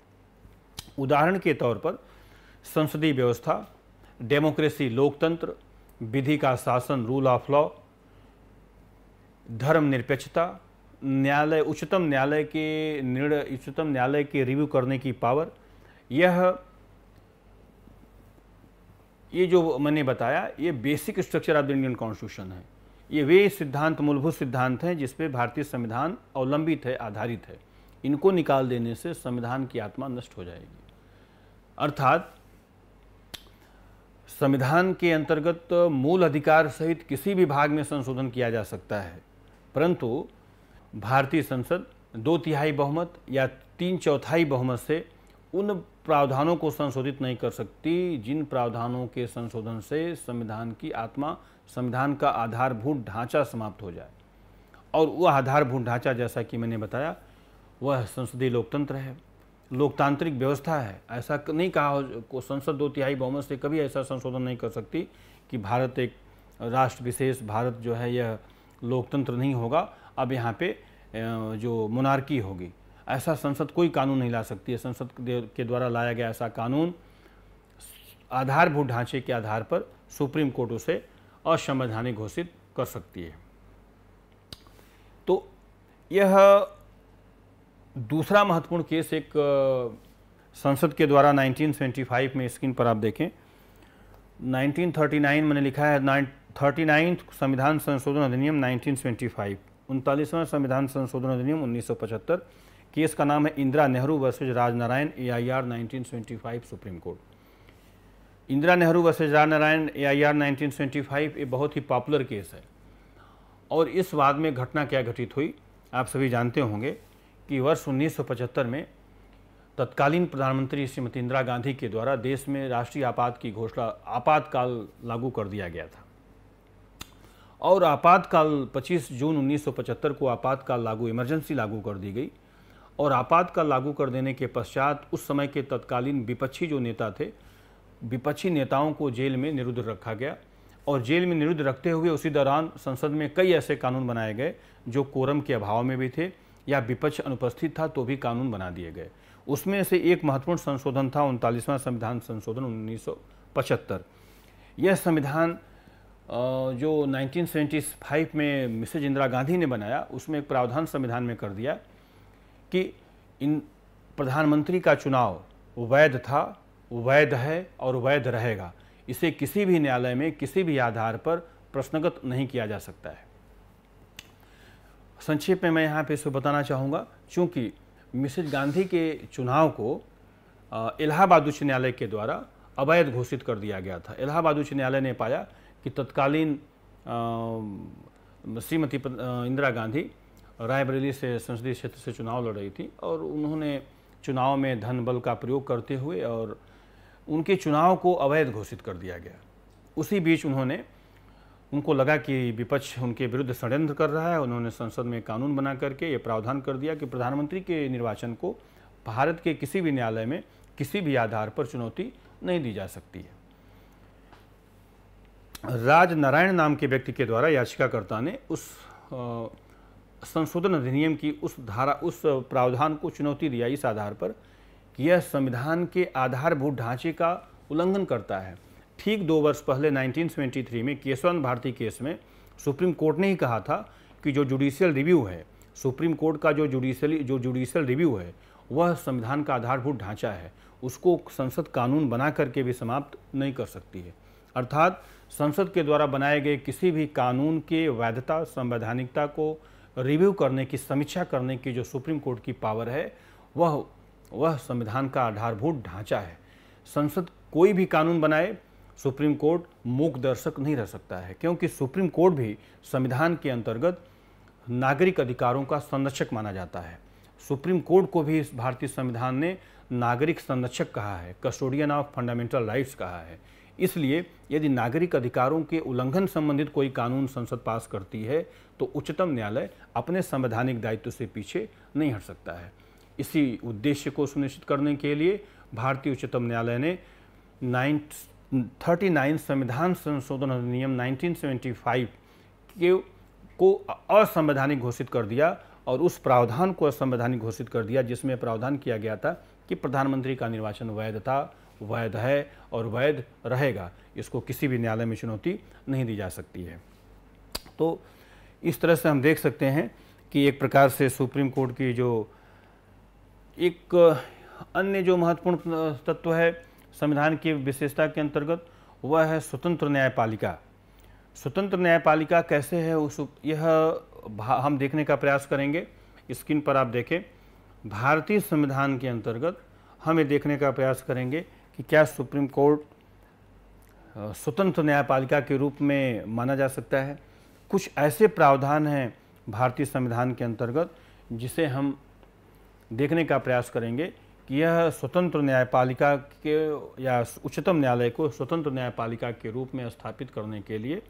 उदाहरण के तौर पर संसदीय व्यवस्था डेमोक्रेसी लोकतंत्र विधि का शासन रूल ऑफ लॉ धर्मनिरपेक्षता न्यायालय उच्चतम न्यायालय के निर्णय उच्चतम न्यायालय के रिव्यू करने की पावर यह ये जो मैंने बताया ये basic structure of the Indian constitution है ये वे सिद्धांत मूलभूत सिद्धांत हैं जिस पे भारतीय संविधान अवलंबित है आधारित है इनको निकाल देने से संविधान की आत्मा नष्ट हो जाएगी अर्थात संविधान के अंतर्गत मूल अधिकार सहित किसी भी भाग में संशोधन किया जा सकता है परंतु भारतीय संसद दो तिहाई बहुमत या तीन चौथाई बहुमत से उन प्रावधानों को संशोधित नहीं कर सकती जिन प्रावधानों के संशोधन से संविधान की आत्मा संविधान का आधारभूत ढांचा समाप्त हो जाए और वह आधारभूत ढांचा जैसा कि मैंने बताया वह संसदीय लोकतंत्र है लोकतांत्रिक व्यवस्था है ऐसा नहीं कहा को संसद दो तिहाई बहुमत से कभी ऐसा संशोधन नहीं कर सकती कि भारत एक राष्ट्र विशेष भारत जो है यह लोकतंत्र नहीं होगा अब यहाँ पे जो मुनारकी होगी ऐसा संसद कोई कानून नहीं ला सकती है संसद के द्वारा लाया गया ऐसा कानून आधारभूत ढांचे के आधार पर सुप्रीम कोर्ट उसे असंवैधानिक घोषित कर सकती है तो यह दूसरा महत्वपूर्ण केस एक संसद के द्वारा 1975 में स्क्रीन पर आप देखें 1939 मैंने लिखा है थर्टी नाइन्थ संविधान संशोधन अधिनियम 1925 उनतालीसवां संविधान संशोधन अधिनियम 1975 केस का नाम है Indira Nehru versus Rajnarain A I R nineteen supreme court Indira Nehru versus Rajnarain A I R nineteen ये बहुत ही पॉपुलर केस है और इस वाद में घटना क्या घटित हुई आप सभी जानते होंगे कि वर्ष पचहत्तर में तत्कालीन प्रधानमंत्री श्रीमती इंदिरा गांधी के द्वारा देश में राष्ट्रीय आपात की घोषणा आपातकाल लागू कर दिया गया था और आपातकाल 25 जून 1975 को आपातकाल लागू इमरजेंसी लागू कर दी गई और आपातकाल लागू कर देने के पश्चात उस समय के तत्कालीन विपक्षी जो नेता थे विपक्षी नेताओं को जेल में निरुद्ध रखा गया और जेल में निरुद्ध रखते हुए उसी दौरान संसद में कई ऐसे कानून बनाए गए जो कोरम के अभाव में भी थे या विपक्ष अनुपस्थित था तो भी कानून बना दिए गए उसमें से एक महत्वपूर्ण संशोधन था उनतालीसवां संविधान संशोधन 1975 यह संविधान जो 1975 में मिसेज इंदिरा गांधी ने बनाया उसमें एक प्रावधान संविधान में कर दिया कि इन प्रधानमंत्री का चुनाव वैध था वैध है और वैध रहेगा इसे किसी भी न्यायालय में किसी भी आधार पर प्रश्नगत नहीं किया जा सकता है संक्षेप में मैं यहाँ पे इसको बताना चाहूँगा क्योंकि मिसेज गांधी के चुनाव को इलाहाबाद उच्च न्यायालय के द्वारा अवैध घोषित कर दिया गया था इलाहाबाद उच्च न्यायालय ने पाया कि तत्कालीन श्रीमती इंदिरा गांधी रायबरेली से संसदीय क्षेत्र से चुनाव लड़ रही थी और उन्होंने चुनाव में धन बल का प्रयोग करते हुए और उनके चुनाव को अवैध घोषित कर दिया गया उसी बीच उन्होंने उनको लगा कि विपक्ष उनके विरुद्ध षड्यंत्र कर रहा है उन्होंने संसद में कानून बना करके ये प्रावधान कर दिया कि प्रधानमंत्री के निर्वाचन को भारत के किसी भी न्यायालय में किसी भी आधार पर चुनौती नहीं दी जा सकती है राज नारायण नाम के व्यक्ति के द्वारा याचिकाकर्ता ने उस संशोधन अधिनियम की उस धारा उस प्रावधान को चुनौती दिया इस आधार पर कि यह संविधान के आधारभूत ढांचे का उल्लंघन करता है ठीक दो वर्ष पहले 1973 में केशवान भारती केस में सुप्रीम कोर्ट ने ही कहा था कि जो जुडिशियल रिव्यू है सुप्रीम कोर्ट का जो जुडिशली जो जुडिशियल रिव्यू है वह संविधान का आधारभूत ढांचा है उसको संसद कानून बना करके भी समाप्त नहीं कर सकती है अर्थात संसद के द्वारा बनाए गए किसी भी कानून के वैधता संवैधानिकता को रिव्यू करने की समीक्षा करने की जो सुप्रीम कोर्ट की पावर है वह वह संविधान का आधारभूत ढांचा है संसद कोई भी कानून बनाए सुप्रीम कोर्ट मूक दर्शक नहीं रह सकता है क्योंकि सुप्रीम कोर्ट भी संविधान के अंतर्गत नागरिक अधिकारों का संरक्षक माना जाता है सुप्रीम कोर्ट को भी भारतीय संविधान ने नागरिक संरक्षक कहा है कस्टोडियन ऑफ फंडामेंटल राइट्स कहा है इसलिए यदि नागरिक अधिकारों के उल्लंघन संबंधित कोई कानून संसद पास करती है तो उच्चतम न्यायालय अपने संवैधानिक दायित्व से पीछे नहीं हट सकता है इसी उद्देश्य को सुनिश्चित करने के लिए भारतीय उच्चतम न्यायालय ने नाइन थर्टी नाइन संविधान संशोधन अधिनियम नाइनटीन के को असंवैधानिक घोषित कर दिया और उस प्रावधान को असंवैधानिक घोषित कर दिया जिसमें प्रावधान किया गया था कि प्रधानमंत्री का निर्वाचन वैध था वैध है और वैध रहेगा इसको किसी भी न्यायालय में चुनौती नहीं दी जा सकती है तो इस तरह से हम देख सकते हैं कि एक प्रकार से सुप्रीम कोर्ट की जो एक अन्य जो महत्वपूर्ण तत्व है संविधान की विशेषता के अंतर्गत वह है स्वतंत्र न्यायपालिका स्वतंत्र न्यायपालिका कैसे है उस यह हम देखने का प्रयास करेंगे स्क्रीन पर आप देखें भारतीय संविधान के अंतर्गत हम ये देखने का प्रयास करेंगे कि क्या सुप्रीम कोर्ट स्वतंत्र न्यायपालिका के रूप में माना जा सकता है कुछ ऐसे प्रावधान हैं भारतीय संविधान के अंतर्गत जिसे हम देखने का प्रयास करेंगे कि यह स्वतंत्र न्यायपालिका के या उच्चतम न्यायालय को स्वतंत्र न्यायपालिका के रूप में स्थापित करने के लिए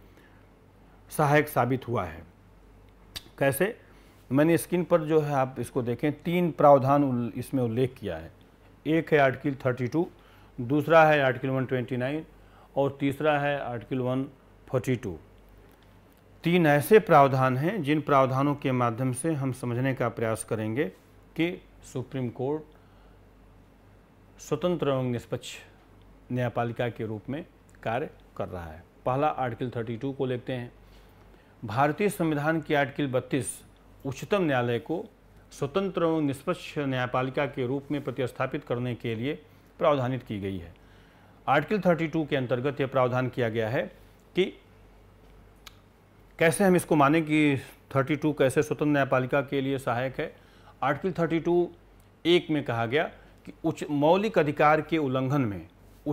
सहायक साबित हुआ है कैसे मैंने स्क्रीन पर जो है आप इसको देखें तीन प्रावधान इसमें उल्लेख किया है एक है आर्टिकल 32 दूसरा है आर्टिकल 129 और तीसरा है आर्टिकल 142 तीन ऐसे प्रावधान हैं जिन प्रावधानों के माध्यम से हम समझने का प्रयास करेंगे कि सुप्रीम कोर्ट स्वतंत्र एवं निष्पक्ष न्यायपालिका के रूप में कार्य कर रहा है पहला आर्टिकल 32 को लेते हैं भारतीय संविधान की आर्टिकल 32 उच्चतम न्यायालय को स्वतंत्र एवं निष्पक्ष न्यायपालिका के रूप में प्रतिस्थापित करने के लिए प्रावधानित की गई है आर्टिकल 32 के अंतर्गत यह प्रावधान किया गया है कि कैसे हम इसको माने कि 32 कैसे स्वतंत्र न्यायपालिका के लिए सहायक है आर्टिकल 32 एक में कहा गया कि उच्च मौलिक अधिकार के उल्लंघन में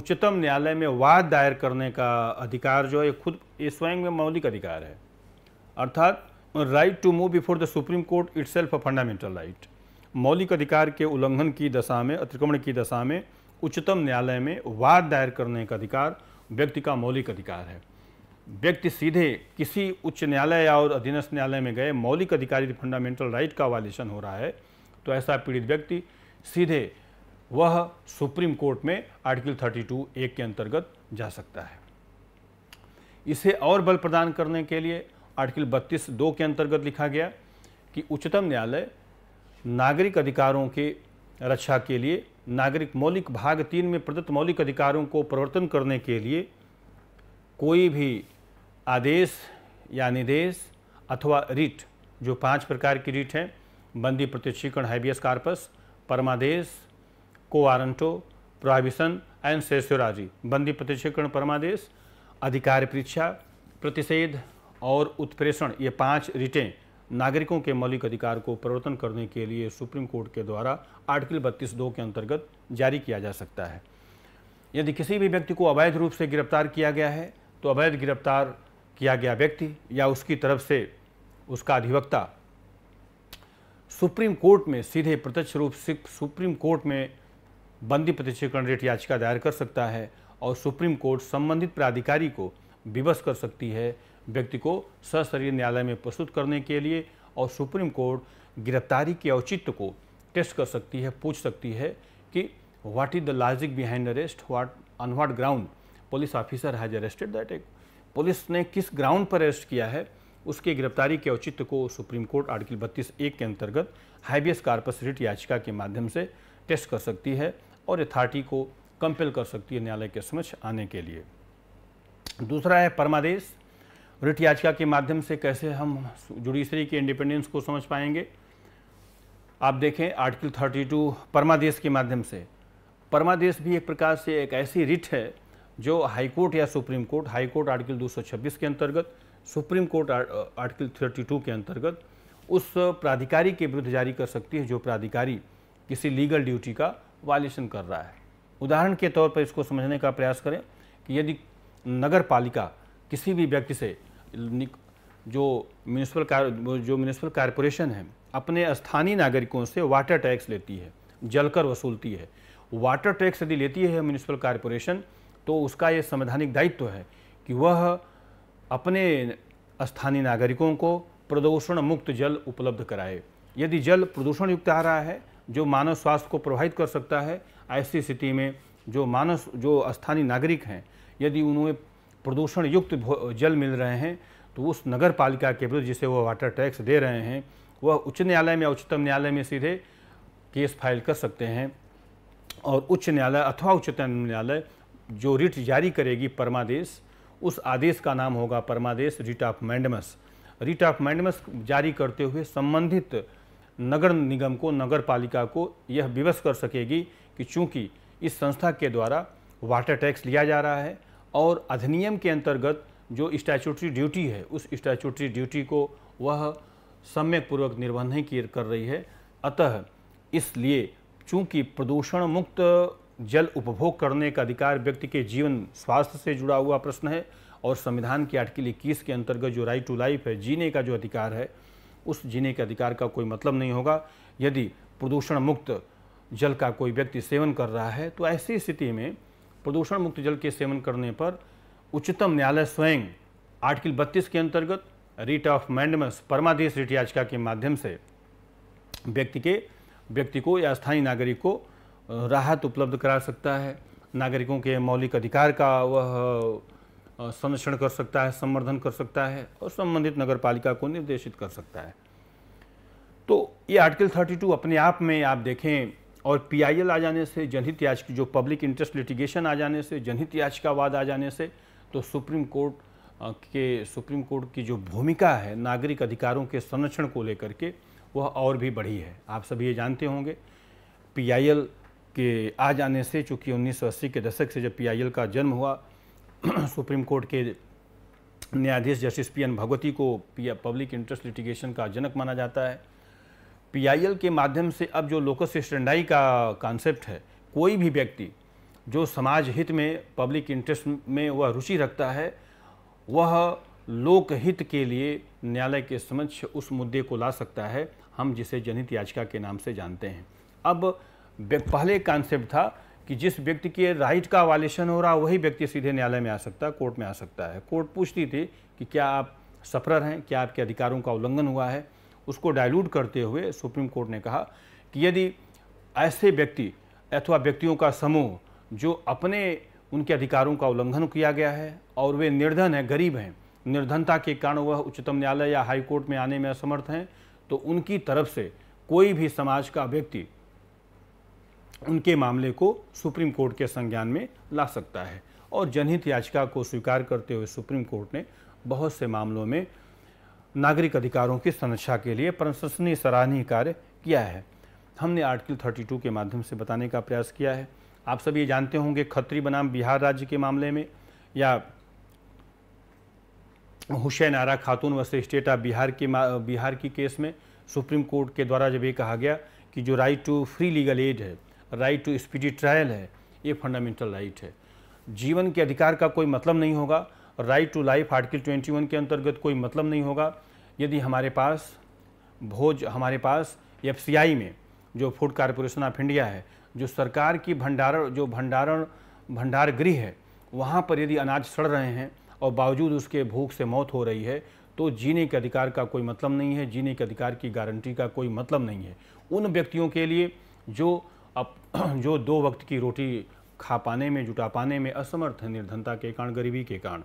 उच्चतम न्यायालय में वाद दायर करने का अधिकार जो है खुद ये स्वयं में मौलिक अधिकार है अर्थात right to move before the supreme court it's a fundamental right मौलिक अधिकार के उल्लंघन की दशा में अतिक्रमण की दशा में उच्चतम न्यायालय में वाद दायर करने का अधिकार व्यक्ति का मौलिक अधिकार है व्यक्ति सीधे किसी उच्च न्यायालय या और अधीनस्थ न्यायालय में गए मौलिक अधिकारी फंडामेंटल राइट का वायलेशन हो रहा है तो ऐसा पीड़ित व्यक्ति सीधे वह सुप्रीम कोर्ट में आर्टिकल 32 एक के अंतर्गत जा सकता है इसे और बल प्रदान करने के लिए आर्टिकल 32 दो के अंतर्गत लिखा गया कि उच्चतम न्यायालय नागरिक अधिकारों के रक्षा के लिए नागरिक मौलिक भाग तीन में प्रदत्त मौलिक अधिकारों को प्रवर्तन करने के लिए कोई भी आदेश या निर्देश अथवा रिट जो पांच प्रकार की रिट हैं बंदी प्रतिक्षीकरण हैबियस कार्पस परमादेश वारंटो प्रोहिबिशन एंड सेसोराजी बंदी प्रतिक्षीकरण परमादेश अधिकार परीक्षा प्रतिषेध और उत्प्रेषण ये पांच रिटें नागरिकों के मौलिक अधिकार को प्रवर्तन करने के लिए सुप्रीम कोर्ट के द्वारा आर्टिकल बत्तीस दो के अंतर्गत जारी किया जा सकता है यदि किसी भी व्यक्ति को अवैध रूप से गिरफ्तार किया गया है तो अवैध गिरफ्तार किया गया व्यक्ति या उसकी तरफ से उसका अधिवक्ता सुप्रीम कोर्ट में सीधे प्रत्यक्ष रूप से सुप्रीम कोर्ट में बंदी प्रतिक्षीकरण रेट याचिका दायर कर सकता है और सुप्रीम कोर्ट संबंधित प्राधिकारी को विवश कर सकती है व्यक्ति को सशरीर न्यायालय में प्रस्तुत करने के लिए और सुप्रीम कोर्ट गिरफ्तारी के औचित्य को टेस्ट कर सकती है पूछ सकती है कि what is the logic behind arrest what on what ground police officer has arrested that एक पुलिस ने किस ग्राउंड पर अरेस्ट किया है उसके गिरफ्तारी के औचित्य को सुप्रीम कोर्ट आर्टिकल बत्तीस एक के अंतर्गत हाइबियस कार्पस रिट याचिका के माध्यम से टेस्ट कर सकती है और अथॉरिटी को कंपेल कर सकती है न्यायालय के समक्ष आने के लिए दूसरा है परमादेश रिट याचिका के माध्यम से कैसे हम जुडिशरी के इंडिपेंडेंस को समझ पाएंगे आप देखें आर्टिकल 32 परमादेश के माध्यम से परमादेश भी एक प्रकार से एक ऐसी रिट है जो हाई कोर्ट या सुप्रीम कोर्ट हाईकोर्ट आर्टिकल 226 के अंतर्गत सुप्रीम कोर्ट आर्टिकल 32 के अंतर्गत उस प्राधिकारी के विरुद्ध जारी कर सकती है जो प्राधिकारी किसी लीगल ड्यूटी का वायलेशन कर रहा है उदाहरण के तौर पर इसको समझने का प्रयास करें कि यदि नगर पालिका किसी भी व्यक्ति से जो म्यूनसिपल जो म्यूनसिपल कॉरपोरेशन है अपने स्थानीय नागरिकों से वाटर टैक्स लेती है जलकर वसूलती है वाटर टैक्स यदि लेती है म्यूनसिपल कॉरपोरेशन तो उसका यह संवैधानिक दायित्व है कि वह अपने स्थानीय नागरिकों को प्रदूषण मुक्त जल उपलब्ध कराए यदि जल प्रदूषण युक्त आ रहा है जो मानव स्वास्थ्य को प्रभावित कर सकता है ऐसी स्थिति में जो मानव जो स्थानीय नागरिक हैं यदि उन्हें प्रदूषण युक्त जल मिल रहे हैं तो उस नगर पालिका के विरुद्ध जिसे वो वाटर टैक्स दे रहे हैं वह उच्च न्यायालय में उच्चतम न्यायालय में सीधे केस फाइल कर सकते हैं और उच्च न्यायालय अथवा उच्चतम न्यायालय जो रिट जारी करेगी परमादेश उस आदेश का नाम होगा परमादेश writ of mandamus writ of mandamus जारी करते हुए संबंधित नगर निगम को नगर पालिका को यह विवश कर सकेगी कि चूंकि इस संस्था के द्वारा वाटर टैक्स लिया जा रहा है और अधिनियम के अंतर्गत जो स्टैचुटरी ड्यूटी है उस स्टैचुटरी ड्यूटी को वह सम्यक पूर्वक निर्वहन ही कर रही है अतः इसलिए चूंकि प्रदूषण मुक्त जल उपभोग करने का अधिकार व्यक्ति के जीवन स्वास्थ्य से जुड़ा हुआ प्रश्न है और संविधान की आर्टिकल इक्कीस के अंतर्गत जो राइट टू लाइफ है जीने का जो अधिकार है उस जीने के अधिकार का कोई मतलब नहीं होगा यदि प्रदूषण मुक्त जल का कोई व्यक्ति सेवन कर रहा है तो ऐसी स्थिति में प्रदूषण मुक्त जल के सेवन करने पर उच्चतम न्यायालय स्वयं आर्टिकल 32 के अंतर्गत रिट ऑफ मैंडमस परमादेश रिट याचिका के माध्यम से व्यक्ति के व्यक्ति को या स्थानीय नागरिक को राहत उपलब्ध करा सकता है नागरिकों के मौलिक अधिकार का वह संरक्षण कर सकता है संवर्धन कर सकता है और संबंधित नगर पालिका को निर्देशित कर सकता है तो ये आर्टिकल 32 अपने आप में आप देखें और पीआईएल आ जाने से जनहित याचिका जो पब्लिक इंटरेस्ट लिटिगेशन आ जाने से जनहित याचिकावाद आ जाने से तो सुप्रीम कोर्ट के सुप्रीम कोर्ट की जो भूमिका है नागरिक अधिकारों के संरक्षण को लेकर के वह और भी बढ़ी है आप सभी ये जानते होंगे पीआईएल के आ जाने से चूँकि उन्नीस के दशक से जब पी का जन्म हुआ सुप्रीम कोर्ट के न्यायाधीश जस्टिस पी एन भगवती को पब्लिक इंटरेस्ट लिटिगेशन का जनक माना जाता है पीआईएल के माध्यम से अब जो लोकस स्टैंडाई का कॉन्सेप्ट है कोई भी व्यक्ति जो समाज हित में पब्लिक इंटरेस्ट में वह रुचि रखता है वह लोकहित के लिए न्यायालय के समक्ष उस मुद्दे को ला सकता है हम जिसे जनहित याचिका के नाम से जानते हैं अब पहले कॉन्सेप्ट था कि जिस व्यक्ति के राइट का वायलेशन हो रहा वही व्यक्ति सीधे न्यायालय में आ सकता है कोर्ट में आ सकता है कोर्ट पूछती थी कि क्या आप सफरर हैं क्या आपके अधिकारों का उल्लंघन हुआ है उसको डायलूट करते हुए सुप्रीम कोर्ट ने कहा कि यदि ऐसे व्यक्ति अथवा व्यक्तियों का समूह जो अपने उनके अधिकारों का उल्लंघन किया गया है और वे निर्धन हैं गरीब हैं निर्धनता के कारण वह उच्चतम न्यायालय या हाई कोर्ट में आने में असमर्थ हैं तो उनकी तरफ से कोई भी समाज का व्यक्ति उनके मामले को सुप्रीम कोर्ट के संज्ञान में ला सकता है और जनहित याचिका को स्वीकार करते हुए सुप्रीम कोर्ट ने बहुत से मामलों में नागरिक अधिकारों की संरक्षा के लिए प्रशंसनीय सराहनीय कार्य किया है हमने आर्टिकल 32 के माध्यम से बताने का प्रयास किया है आप सभी जानते होंगे खत्री बनाम बिहार राज्य के मामले में या हुसैन आरा खातून वर्ष स्टेट ऑफ बिहार के बिहार की केस में सुप्रीम कोर्ट के द्वारा जब ये कहा गया कि जो right to free legal aid है राइट टू स्पीडी ट्रायल है ये फंडामेंटल राइट है जीवन के अधिकार का कोई मतलब नहीं होगा राइट टू लाइफ आर्टिकल 21 के अंतर्गत कोई मतलब नहीं होगा यदि हमारे पास भोज हमारे पास एफ में जो फूड कॉरपोरेशन ऑफ इंडिया है जो सरकार की भंडारण जो भंडारण भंडार गृह है वहाँ पर यदि अनाज सड़ रहे हैं और बावजूद उसके भूख से मौत हो रही है तो जीने के अधिकार का कोई मतलब नहीं है जीने के अधिकार की गारंटी का कोई मतलब नहीं है उन व्यक्तियों के लिए जो अप जो दो वक्त की रोटी खा पाने में जुटा पाने में असमर्थ है निर्धनता के कारण गरीबी के कारण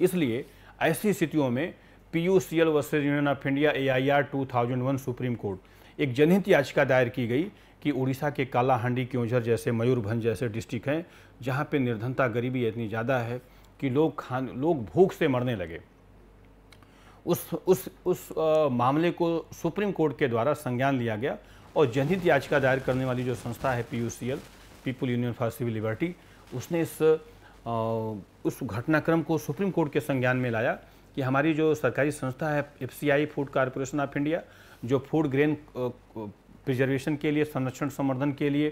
इसलिए ऐसी स्थितियों में P U C L versus union of India A I R two thousand one supreme court एक जनहित याचिका दायर की गई कि उड़ीसा के कालाहांडी क्योंझर जैसे मयूरभंज जैसे डिस्ट्रिक्ट हैं जहाँ पर निर्धनता गरीबी इतनी ज़्यादा है कि लोग खान लोग भूख से मरने लगे उस उस उस आ, मामले को सुप्रीम कोर्ट के द्वारा संज्ञान लिया गया और जनहित याचिका दायर करने वाली जो संस्था है P PUCL people union for civil liberty उसने इस आ, उस घटनाक्रम को सुप्रीम कोर्ट के संज्ञान में लाया कि हमारी जो सरकारी संस्था है FCI food corporation of India जो फूड ग्रेन प्रिजर्वेशन के लिए संरक्षण संवर्धन के लिए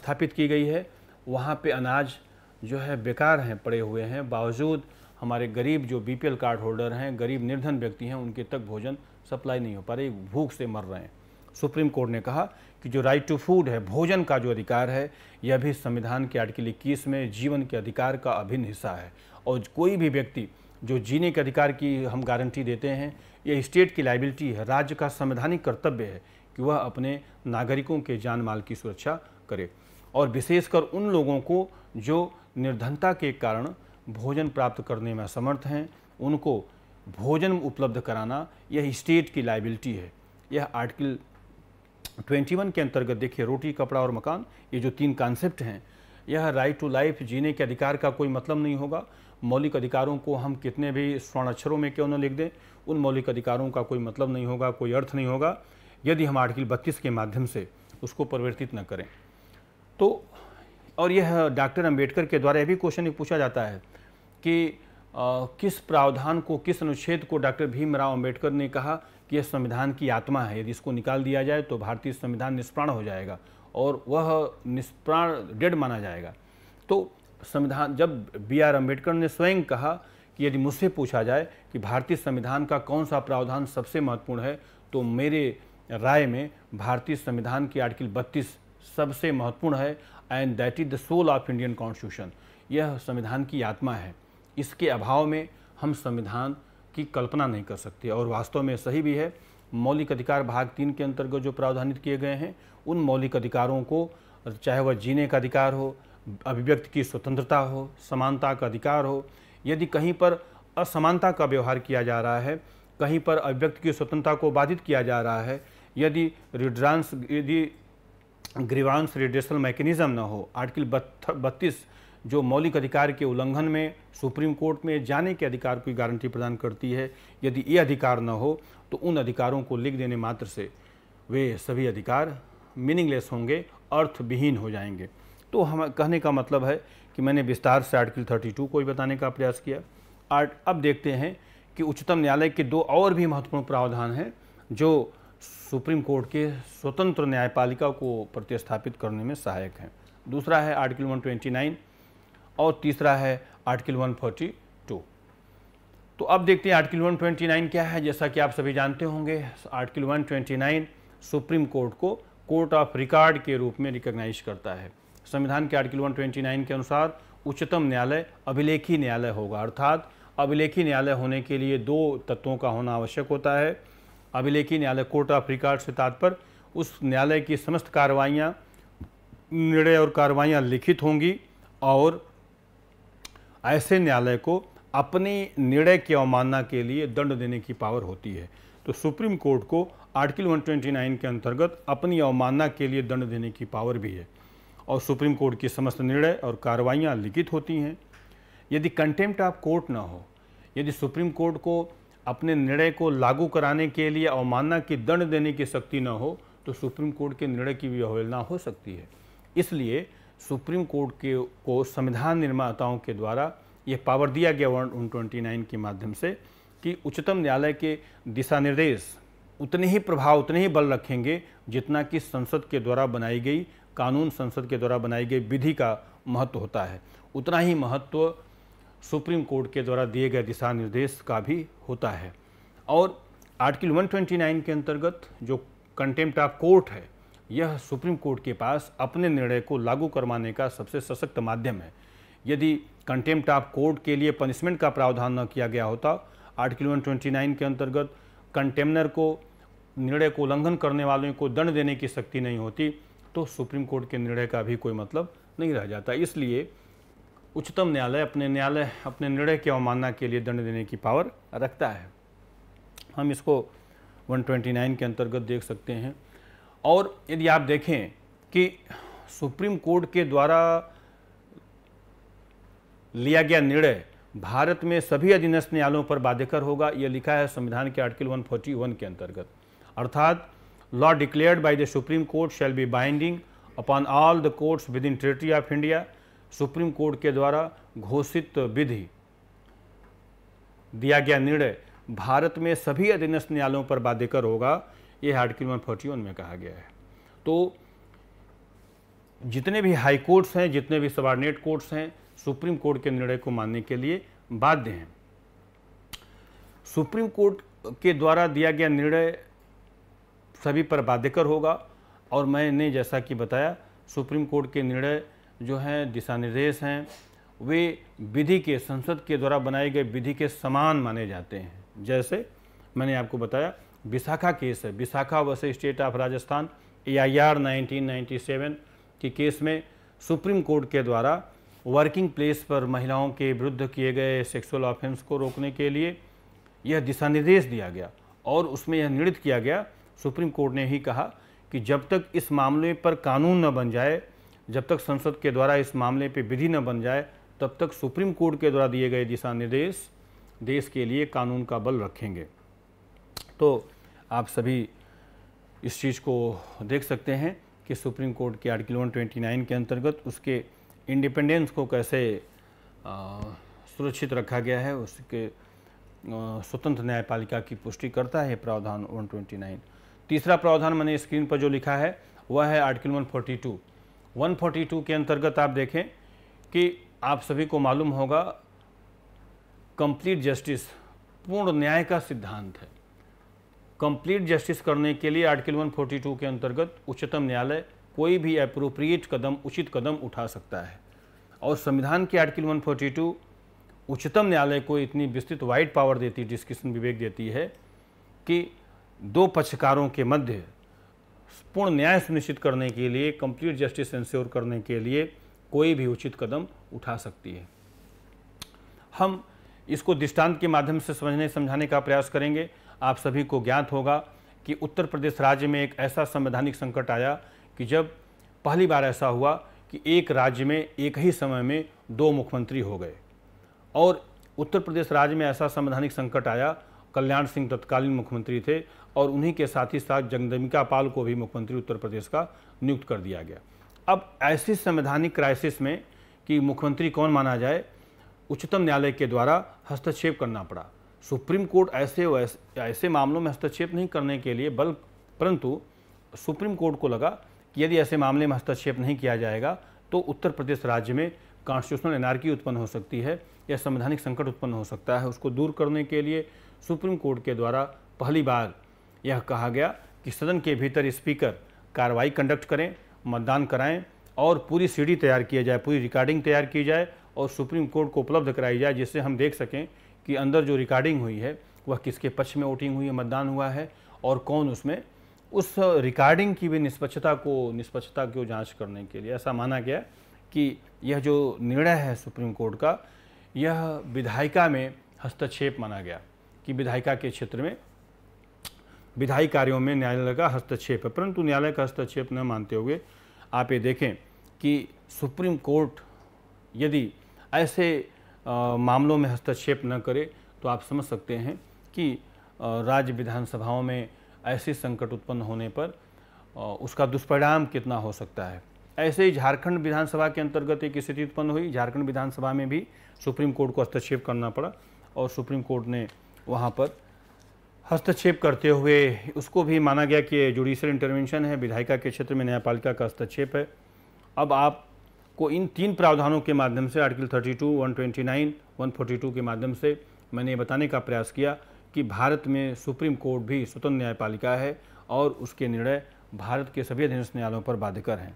स्थापित की गई है वहाँ पे अनाज जो है बेकार हैं पड़े हुए हैं बावजूद हमारे गरीब जो बीपीएल कार्ड होल्डर हैं गरीब निर्धन व्यक्ति हैं उनके तक भोजन सप्लाई नहीं हो पा रही भूख से मर रहे हैं सुप्रीम कोर्ट ने कहा कि जो राइट टू फूड है भोजन का जो अधिकार है यह भी संविधान के आर्टिकल इक्कीस में जीवन के अधिकार का अभिन्न हिस्सा है और कोई भी व्यक्ति जो जीने के अधिकार की हम गारंटी देते हैं यह स्टेट की लाइबिलिटी है राज्य का संवैधानिक कर्तव्य है कि वह अपने नागरिकों के जान माल की सुरक्षा करे और विशेषकर उन लोगों को जो निर्धनता के कारण भोजन प्राप्त करने में असमर्थ हैं उनको भोजन उपलब्ध कराना यह स्टेट की लाइबिलिटी है यह आर्टिकल 21 के अंतर्गत देखिए रोटी कपड़ा और मकान ये जो तीन कॉन्सेप्ट हैं यह राइट टू लाइफ जीने के अधिकार का कोई मतलब नहीं होगा मौलिक अधिकारों को हम कितने भी स्वर्ण अक्षरों में क्यों न लिख दें उन मौलिक अधिकारों का कोई मतलब नहीं होगा कोई अर्थ नहीं होगा यदि हम आर्टिकल बत्तीस के माध्यम से उसको परिवर्तित न करें तो और यह डॉक्टर अम्बेडकर के द्वारा यह भी क्वेश्चन पूछा जाता है कि आ, किस प्रावधान को किस अनुच्छेद को डॉक्टर भीमराव अंबेडकर ने कहा कि यह संविधान की आत्मा है यदि इसको निकाल दिया जाए तो भारतीय संविधान निष्प्राण हो जाएगा और वह निष्प्राण डेड माना जाएगा तो संविधान जब बी आर अम्बेडकर ने स्वयं कहा कि यदि मुझसे पूछा जाए कि भारतीय संविधान का कौन सा प्रावधान सबसे महत्वपूर्ण है तो मेरे राय में भारतीय संविधान की आर्टिकल 32 सबसे महत्वपूर्ण है and that is the soul of Indian constitution यह संविधान की आत्मा है इसके अभाव में हम संविधान की कल्पना नहीं कर सकती और वास्तव में सही भी है मौलिक अधिकार भाग तीन के अंतर्गत जो प्रावधानित किए गए हैं उन मौलिक अधिकारों को चाहे वह जीने का अधिकार हो अभिव्यक्ति की स्वतंत्रता हो समानता का अधिकार हो यदि कहीं पर असमानता का व्यवहार किया जा रहा है कहीं पर अभिव्यक्ति की स्वतंत्रता को बाधित किया जा रहा है यदि रिड्रांस यदि ग्रीवांस रिड्रेसल मैकेनिज्म ना हो आर्टिकल बत्तीस जो मौलिक अधिकार के उल्लंघन में सुप्रीम कोर्ट में जाने के अधिकार की गारंटी प्रदान करती है यदि ये अधिकार न हो तो उन अधिकारों को लिख देने मात्र से वे सभी अधिकार मीनिंगलेस होंगे अर्थविहीन हो जाएंगे तो हम कहने का मतलब है कि मैंने विस्तार से आर्टिकल 32 को भी बताने का प्रयास किया आर्ट अब देखते हैं कि उच्चतम न्यायालय के दो और भी महत्वपूर्ण प्रावधान हैं जो सुप्रीम कोर्ट के स्वतंत्र न्यायपालिका को प्रतिस्थापित करने में सहायक हैं दूसरा है आर्टिकल 129 और तीसरा है आर्टिकल 142 तो अब देखते हैं आर्टिकल 129 क्या है जैसा कि आप सभी जानते होंगे आर्टिकल 129 सुप्रीम कोर्ट को कोर्ट ऑफ रिकॉर्ड के रूप में रिकॉग्नाइज करता है संविधान के आर्टिकल 129 के अनुसार उच्चतम न्यायालय अभिलेखी न्यायालय होगा अर्थात अभिलेखी न्यायालय होने के लिए दो तत्वों का होना आवश्यक होता है अभिलेखी न्यायालय कोर्ट ऑफ रिकॉर्ड से तात्पर उस न्यायालय की समस्त कार्रवाइयाँ निर्णय और कार्रवाइयाँ लिखित होंगी और ऐसे न्यायालय को अपने निर्णय की अवमानना के लिए दंड देने की पावर होती है तो सुप्रीम कोर्ट को आर्टिकल 129 के अंतर्गत अपनी अवमानना के लिए दंड देने की पावर भी है और सुप्रीम कोर्ट की समस्त निर्णय और कार्रवाइयाँ लिखित होती हैं यदि कंटेम्प्ट ऑफ कोर्ट ना हो यदि सुप्रीम कोर्ट को अपने निर्णय को लागू कराने के लिए अवमानना की दंड देने की शक्ति ना हो तो सुप्रीम कोर्ट के निर्णय की भी अवहेलना हो सकती है इसलिए सुप्रीम कोर्ट के को संविधान निर्माताओं के द्वारा ये पावर दिया गया वन ट्वेंटी नाइन के माध्यम से कि उच्चतम न्यायालय के दिशा निर्देश उतने ही प्रभाव उतने ही बल रखेंगे जितना कि संसद के द्वारा बनाई गई कानून संसद के द्वारा बनाई गई विधि का महत्व होता है उतना ही महत्व सुप्रीम कोर्ट के द्वारा दिए गए दिशा निर्देश का भी होता है और आर्टिकल 129 के अंतर्गत जो कंटेम्प्ट ऑफ कोर्ट है यह सुप्रीम कोर्ट के पास अपने निर्णय को लागू करवाने का सबसे सशक्त माध्यम है यदि कंटेम्प्ट ऑफ कोर्ट के लिए पनिशमेंट का प्रावधान न किया गया होता आर्टिकल वन के अंतर्गत कंटेमनर को निर्णय को उल्लंघन करने वालों को दंड देने की शक्ति नहीं होती तो सुप्रीम कोर्ट के निर्णय का भी कोई मतलब नहीं रह जाता इसलिए उच्चतम न्यायालय अपने न्यायालय अपने निर्णय की अवमानना के लिए दंड देने की पावर रखता है हम इसको 129 के अंतर्गत देख सकते हैं और यदि आप देखें कि सुप्रीम कोर्ट के द्वारा लिया गया निर्णय भारत में सभी अधीनस्थ न्यायालयों पर बाध्यकर होगा यह लिखा है संविधान के आर्टिकल 141 के अंतर्गत अर्थात law declared by the supreme court shall be binding upon all the courts within territory of India supreme court के द्वारा घोषित विधि दिया गया निर्णय भारत में सभी अधीनस्थ न्यायालयों पर बाध्यकर होगा ये आर्टिकल वन फोर्टी में कहा गया है तो जितने भी हाई कोर्ट्स हैं जितने भी सबॉर्डिनेट कोर्ट्स हैं सुप्रीम कोर्ट के निर्णय को मानने के लिए बाध्य हैं सुप्रीम कोर्ट के द्वारा दिया गया निर्णय सभी पर बाध्यकर होगा और मैंने जैसा कि बताया सुप्रीम कोर्ट के निर्णय जो हैं दिशा निर्देश हैं वे विधि के संसद के द्वारा बनाए गए विधि के समान माने जाते हैं जैसे मैंने आपको बताया विशाखा केस है Vishakha versus state of Rajasthan A I R के केस में सुप्रीम कोर्ट के द्वारा वर्किंग प्लेस पर महिलाओं के विरुद्ध किए गए सेक्सुअल ऑफेंस को रोकने के लिए यह दिशा निर्देश दिया गया और उसमें यह निर्णित किया गया सुप्रीम कोर्ट ने ही कहा कि जब तक इस मामले पर कानून न बन जाए जब तक संसद के द्वारा इस मामले पर विधि न बन जाए तब तक सुप्रीम कोर्ट के द्वारा दिए गए दिशा निर्देश देश के लिए कानून का बल रखेंगे तो आप सभी इस चीज़ को देख सकते हैं कि सुप्रीम कोर्ट के आर्टिकल 129 के अंतर्गत उसके इंडिपेंडेंस को कैसे सुरक्षित रखा गया है उसके स्वतंत्र न्यायपालिका की पुष्टि करता है प्रावधान 129 तीसरा प्रावधान मैंने स्क्रीन पर जो लिखा है वह है आर्टिकल 142 142 के अंतर्गत आप देखें कि आप सभी को मालूम होगा कंप्लीट जस्टिस पूर्ण न्याय का सिद्धांत है कंप्लीट जस्टिस करने के लिए आर्टिकल 142 के अंतर्गत उच्चतम न्यायालय कोई भी अप्रोप्रिएट कदम उचित कदम उठा सकता है और संविधान के आर्टिकल 142 उच्चतम न्यायालय को इतनी विस्तृत वाइड पावर देती डिस्क्रिप्शन विवेक देती है कि दो पक्षकारों के मध्य पूर्ण न्याय सुनिश्चित करने के लिए कंप्लीट जस्टिस इंश्योर करने के लिए कोई भी उचित कदम उठा सकती है हम इसको दृष्टांत के माध्यम से समझने समझाने का प्रयास करेंगे आप सभी को ज्ञात होगा कि उत्तर प्रदेश राज्य में एक ऐसा संवैधानिक संकट आया कि जब पहली बार ऐसा हुआ कि एक राज्य में एक ही समय में दो मुख्यमंत्री हो गए और उत्तर प्रदेश राज्य में ऐसा संवैधानिक संकट आया कल्याण सिंह तत्कालीन मुख्यमंत्री थे और उन्हीं के साथ ही साथ जगदम्बिका पाल को भी मुख्यमंत्री उत्तर प्रदेश का नियुक्त कर दिया गया अब ऐसी संवैधानिक क्राइसिस में कि मुख्यमंत्री कौन माना जाए उच्चतम न्यायालय के द्वारा हस्तक्षेप करना पड़ा सुप्रीम कोर्ट ऐसे वैसे ऐसे मामलों में हस्तक्षेप नहीं करने के लिए बल परंतु सुप्रीम कोर्ट को लगा कि यदि ऐसे मामले में हस्तक्षेप नहीं किया जाएगा तो उत्तर प्रदेश राज्य में कॉन्स्टिट्यूशनल एनार्की उत्पन्न हो सकती है या संवैधानिक संकट उत्पन्न हो सकता है उसको दूर करने के लिए सुप्रीम कोर्ट के द्वारा पहली बार यह कहा गया कि सदन के भीतर स्पीकर कार्रवाई कंडक्ट करें मतदान कराएं और पूरी सीढ़ी तैयार किया जाए पूरी रिकॉर्डिंग तैयार की जाए और सुप्रीम कोर्ट को उपलब्ध कराई जाए जिससे हम देख सकें कि अंदर जो रिकॉर्डिंग हुई है वह किसके पक्ष में वोटिंग हुई है मतदान हुआ है और कौन उसमें उस रिकॉर्डिंग की भी निष्पक्षता को निष्पक्षता को जांच करने के लिए ऐसा माना गया कि यह जो निर्णय है सुप्रीम कोर्ट का यह विधायिका में हस्तक्षेप माना गया कि विधायिका के क्षेत्र में विधायी कार्यों में न्यायालय का हस्तक्षेप है परंतु न्यायालय का हस्तक्षेप न मानते हुए आप ये देखें कि सुप्रीम कोर्ट यदि ऐसे मामलों में हस्तक्षेप न करे तो आप समझ सकते हैं कि राज्य विधानसभाओं में ऐसे संकट उत्पन्न होने पर उसका दुष्परिणाम कितना हो सकता है ऐसे ही झारखंड विधानसभा के अंतर्गत एक स्थिति उत्पन्न हुई झारखंड विधानसभा में भी सुप्रीम कोर्ट को हस्तक्षेप करना पड़ा और सुप्रीम कोर्ट ने वहाँ पर हस्तक्षेप करते हुए उसको भी माना गया कि जुडिशियल इंटरवेंशन है विधायिका के क्षेत्र में न्यायपालिका का हस्तक्षेप है अब आप को इन तीन प्रावधानों के माध्यम से आर्टिकल 32, 129, 142 के माध्यम से मैंने ये बताने का प्रयास किया कि भारत में सुप्रीम कोर्ट भी स्वतंत्र न्यायपालिका है और उसके निर्णय भारत के सभी अधीनस्थ न्यायालयों पर बाध्यकर हैं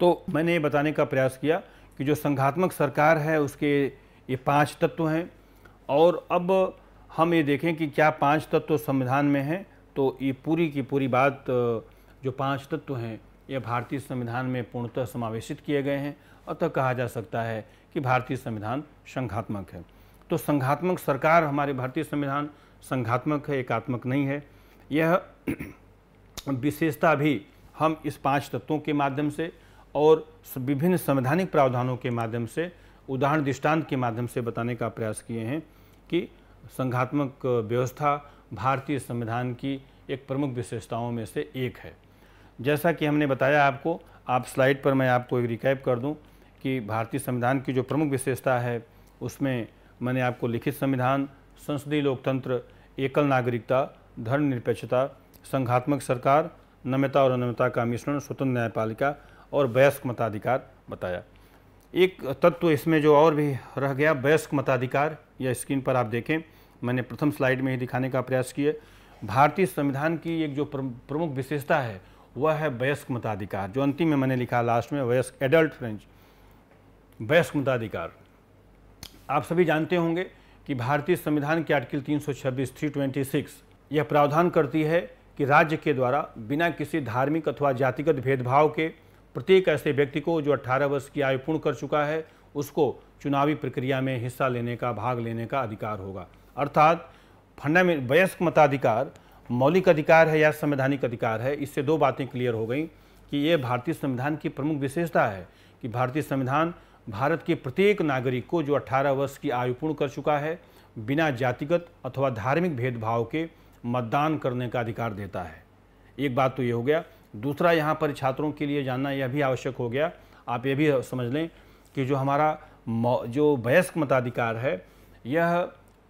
तो मैंने ये बताने का प्रयास किया कि जो संघात्मक सरकार है उसके ये पाँच तत्व हैं और अब हम ये देखें कि क्या पाँच तत्व संविधान में हैं तो ये पूरी की पूरी बात जो पाँच तत्व हैं यह भारतीय संविधान में पूर्णतः समावेशित किए गए हैं अतः कहा जा सकता है कि भारतीय संविधान संघात्मक है तो संघात्मक सरकार हमारे भारतीय संविधान संघात्मक है एकात्मक नहीं है यह विशेषता भी हम इस पांच तत्वों के माध्यम से और विभिन्न संवैधानिक प्रावधानों के माध्यम से उदाहरण दृष्टांत के माध्यम से बताने का प्रयास किए हैं कि संघात्मक व्यवस्था भारतीय संविधान की एक प्रमुख विशेषताओं में से एक है जैसा कि हमने बताया आपको आप स्लाइड पर मैं आपको एक रिकैप कर दूं कि भारतीय संविधान की जो प्रमुख विशेषता है उसमें मैंने आपको लिखित संविधान संसदीय लोकतंत्र एकल नागरिकता धर्मनिरपेक्षता संघात्मक सरकार नम्यता और अनम्यता का मिश्रण स्वतंत्र न्यायपालिका और वयस्क मताधिकार बताया एक तत्व इसमें जो और भी रह गया वयस्क मताधिकार या स्क्रीन पर आप देखें मैंने प्रथम स्लाइड में ही दिखाने का प्रयास किया भारतीय संविधान की एक जो प्रमुख विशेषता है वह है वयस्क मताधिकार जो अंतिम में मैंने लिखा लास्ट में वयस्क एडल्ट फ्रेंच वयस्क मताधिकार आप सभी जानते होंगे कि भारतीय संविधान के आर्टिकल 326 सिक्स यह प्रावधान करती है कि राज्य के द्वारा बिना किसी धार्मिक अथवा जातिगत भेदभाव के प्रत्येक ऐसे व्यक्ति को जो 18 वर्ष की आयु पूर्ण कर चुका है उसको चुनावी प्रक्रिया में हिस्सा लेने का भाग लेने का अधिकार होगा अर्थात फंडामेंट वयस्क मताधिकार मौलिक अधिकार है या संवैधानिक अधिकार है इससे दो बातें क्लियर हो गई कि ये भारतीय संविधान की प्रमुख विशेषता है कि भारतीय संविधान भारत के प्रत्येक नागरिक को जो 18 वर्ष की आयु पूर्ण कर चुका है बिना जातिगत अथवा धार्मिक भेदभाव के मतदान करने का अधिकार देता है एक बात तो ये हो गया दूसरा यहाँ पर छात्रों के लिए जानना यह भी आवश्यक हो गया आप ये भी समझ लें कि जो हमारा जो वयस्क मताधिकार है यह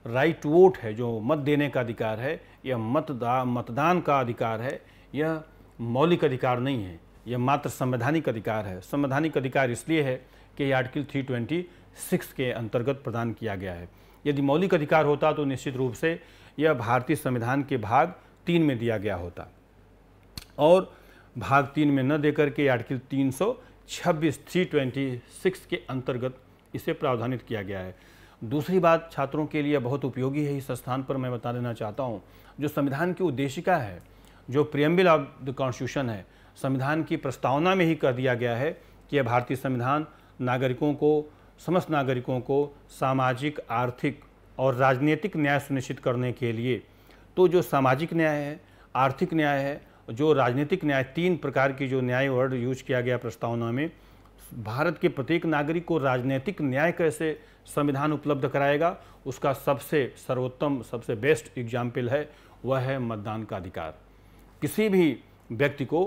राइट वोट है जो मत देने का अधिकार है यह मतदा मतदान का अधिकार है यह मौलिक अधिकार नहीं है यह मात्र संवैधानिक अधिकार है संवैधानिक अधिकार इसलिए है कि यह आर्टिकल 326 के अंतर्गत प्रदान किया गया है यदि मौलिक अधिकार होता तो निश्चित रूप से यह भारतीय संविधान के भाग तीन में दिया गया होता और भाग तीन में न देकर के आर्टिकल तीन सौ छब्बीस थ्री ट्वेंटी सिक्स के अंतर्गत इसे प्रावधानित किया गया है दूसरी बात छात्रों के लिए बहुत उपयोगी है इस स्थान पर मैं बता देना चाहता हूँ जो संविधान की उद्देशिका है जो प्रियम्बिल ऑफ द कॉन्स्टिट्यूशन है संविधान की प्रस्तावना में ही कर दिया गया है कि यह भारतीय संविधान नागरिकों को समस्त नागरिकों को सामाजिक आर्थिक और राजनीतिक न्याय सुनिश्चित करने के लिए तो जो सामाजिक न्याय है आर्थिक न्याय है जो राजनीतिक न्याय तीन प्रकार की जो न्याय वर्ड यूज किया गया प्रस्तावना में भारत के प्रत्येक नागरिक को राजनीतिक न्याय कैसे संविधान उपलब्ध कराएगा उसका सबसे सर्वोत्तम सबसे बेस्ट एग्जाम्पल है वह है मतदान का अधिकार किसी भी व्यक्ति को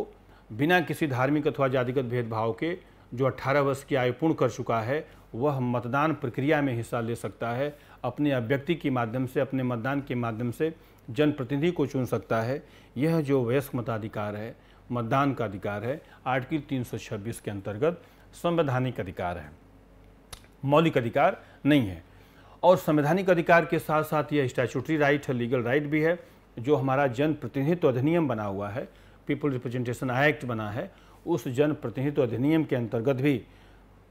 बिना किसी धार्मिक अथवा जातिगत भेदभाव के जो 18 वर्ष की आयु पूर्ण कर चुका है वह मतदान प्रक्रिया में हिस्सा ले सकता है अपने अभ्यक्ति के माध्यम से अपने मतदान के माध्यम से जनप्रतिनिधि को चुन सकता है यह जो वयस्क मताधिकार है मतदान का अधिकार है आर्टिकल 326 के अंतर्गत संवैधानिक अधिकार है मौलिक अधिकार नहीं है और संवैधानिक अधिकार के साथ साथ यह स्टैचूटरी राइट है लीगल राइट भी है जो हमारा जन प्रतिनिधित्व अधिनियम बना हुआ है पीपल रिप्रेजेंटेशन एक्ट बना है उस जन प्रतिनिधित्व अधिनियम के अंतर्गत भी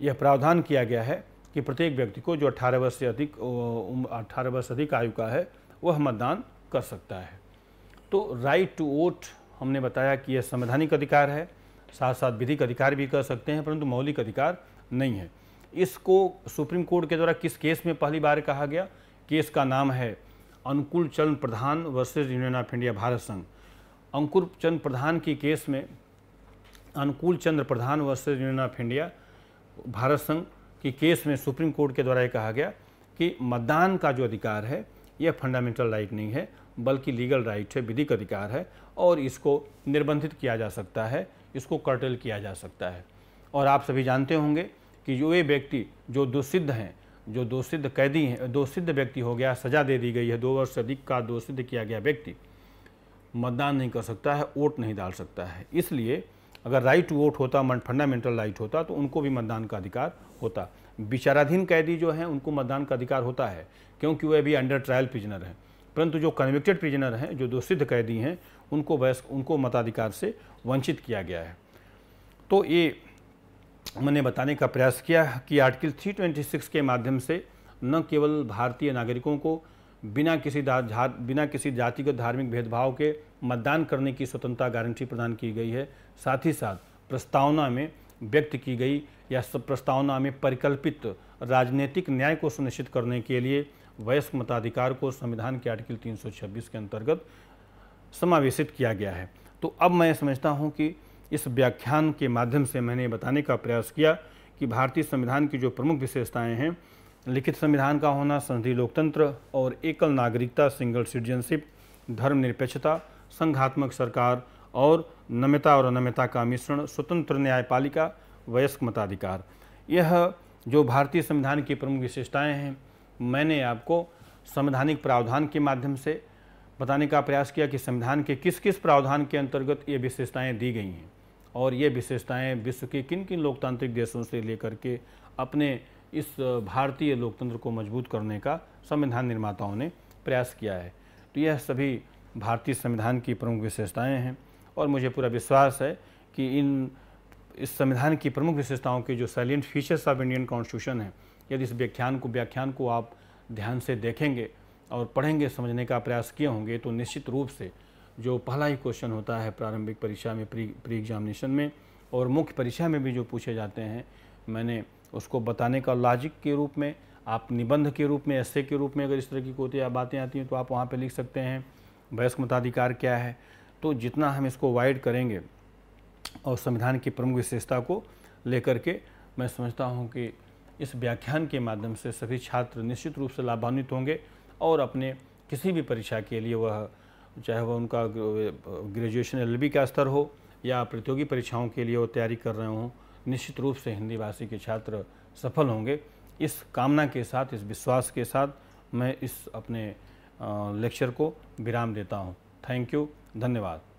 यह प्रावधान किया गया है कि प्रत्येक व्यक्ति को जो 18 वर्ष से अधिक अठारह वर्ष अधिक आयु का है वह मतदान कर सकता है तो राइट टू वोट हमने बताया कि यह संवैधानिक अधिकार है साथ साथ विधिक अधिकार भी कर सकते हैं परंतु मौलिक अधिकार नहीं है इसको सुप्रीम कोर्ट के द्वारा किस केस में पहली बार कहा गया केस का नाम है Anukul Chand Pradhan versus union of India Bharat संघ अंकुर चंद प्रधान की केस में Anukul Chandra Pradhan versus union of India Bharat संघ की केस में सुप्रीम कोर्ट के द्वारा यह कहा गया कि मतदान का जो अधिकार है यह फंडामेंटल राइट नहीं है बल्कि लीगल राइट है विधिक अधिकार है और इसको निर्बंधित किया जा सकता है इसको कर्टेल किया जा सकता है और आप सभी जानते होंगे कि जो वे व्यक्ति जो दोषिद्ध हैं जो दोषिद्ध कैदी हैं दोषिद्ध व्यक्ति हो गया सजा दे दी गई है दो वर्ष से अधिक का दोषिद्ध किया गया व्यक्ति मतदान नहीं कर सकता है वोट नहीं डाल सकता है इसलिए अगर राइट टू वोट होता फंडामेंटल राइट होता तो उनको भी मतदान का अधिकार होता विचाराधीन कैदी जो हैं उनको मतदान का अधिकार होता है क्योंकि वे भी अंडर ट्रायल प्रिजनर हैं परंतु जो कन्विक्टेड प्रिजनर हैं जो दोषिद्ध कैदी हैं उनको वयस्क उनको मताधिकार से वंचित किया गया है तो ये मैंने बताने का प्रयास किया कि आर्टिकल 326 के माध्यम से न केवल भारतीय नागरिकों को बिना किसी बिना किसी जातिगत धार्मिक भेदभाव के मतदान करने की स्वतंत्रता गारंटी प्रदान की गई है साथ ही साथ प्रस्तावना में व्यक्त की गई या सब प्रस्तावना में परिकल्पित राजनीतिक न्याय को सुनिश्चित करने के लिए वयस्क मताधिकार को संविधान के आर्टिकल 326 के अंतर्गत समावेशित किया गया है तो अब मैं समझता हूँ कि इस व्याख्यान के माध्यम से मैंने बताने का प्रयास किया कि भारतीय संविधान की जो प्रमुख विशेषताएं हैं लिखित संविधान का होना संसदीय लोकतंत्र और एकल नागरिकता सिंगल सिटीजनशिप धर्मनिरपेक्षता संघात्मक सरकार और नम्यता और अनम्यता का मिश्रण स्वतंत्र न्यायपालिका वयस्क मताधिकार यह जो भारतीय संविधान की प्रमुख विशेषताएं हैं मैंने आपको संवैधानिक प्रावधान के माध्यम से बताने का प्रयास किया कि संविधान के किस किस प्रावधान के अंतर्गत ये विशेषताएं दी गई हैं और ये विशेषताएं विश्व के किन किन लोकतांत्रिक देशों से लेकर के अपने इस भारतीय लोकतंत्र को मजबूत करने का संविधान निर्माताओं ने प्रयास किया है तो यह सभी भारतीय संविधान की प्रमुख विशेषताएं हैं और मुझे पूरा विश्वास है कि इन इस संविधान की प्रमुख विशेषताओं के जो silent features of Indian constitution है यदि इस व्याख्यान को व्याख्यान को आप ध्यान से देखेंगे और पढ़ेंगे समझने का प्रयास किए होंगे तो निश्चित रूप से जो पहला ही क्वेश्चन होता है प्रारंभिक परीक्षा में प्री प्री एग्जामिनेशन में और मुख्य परीक्षा में भी जो पूछे जाते हैं मैंने उसको बताने का लॉजिक के रूप में आप निबंध के रूप में ऐसे के रूप में अगर इस तरह की कोई बातें आती हैं तो आप वहाँ पर लिख सकते हैं वयस्क मताधिकार क्या है तो जितना हम इसको वाइड करेंगे और संविधान की प्रमुख विशेषता को लेकर के मैं समझता हूँ कि इस व्याख्यान के माध्यम से सभी छात्र निश्चित रूप से लाभान्वित होंगे और अपने किसी भी परीक्षा के लिए वह चाहे वह उनका ग्रेजुएशन एल का स्तर हो या प्रतियोगी परीक्षाओं के लिए वो तैयारी कर रहे हों निश्चित रूप से हिंदी भाषी के छात्र सफल होंगे इस कामना के साथ इस विश्वास के साथ मैं इस अपने लेक्चर को विराम देता हूँ थैंक यू धन्यवाद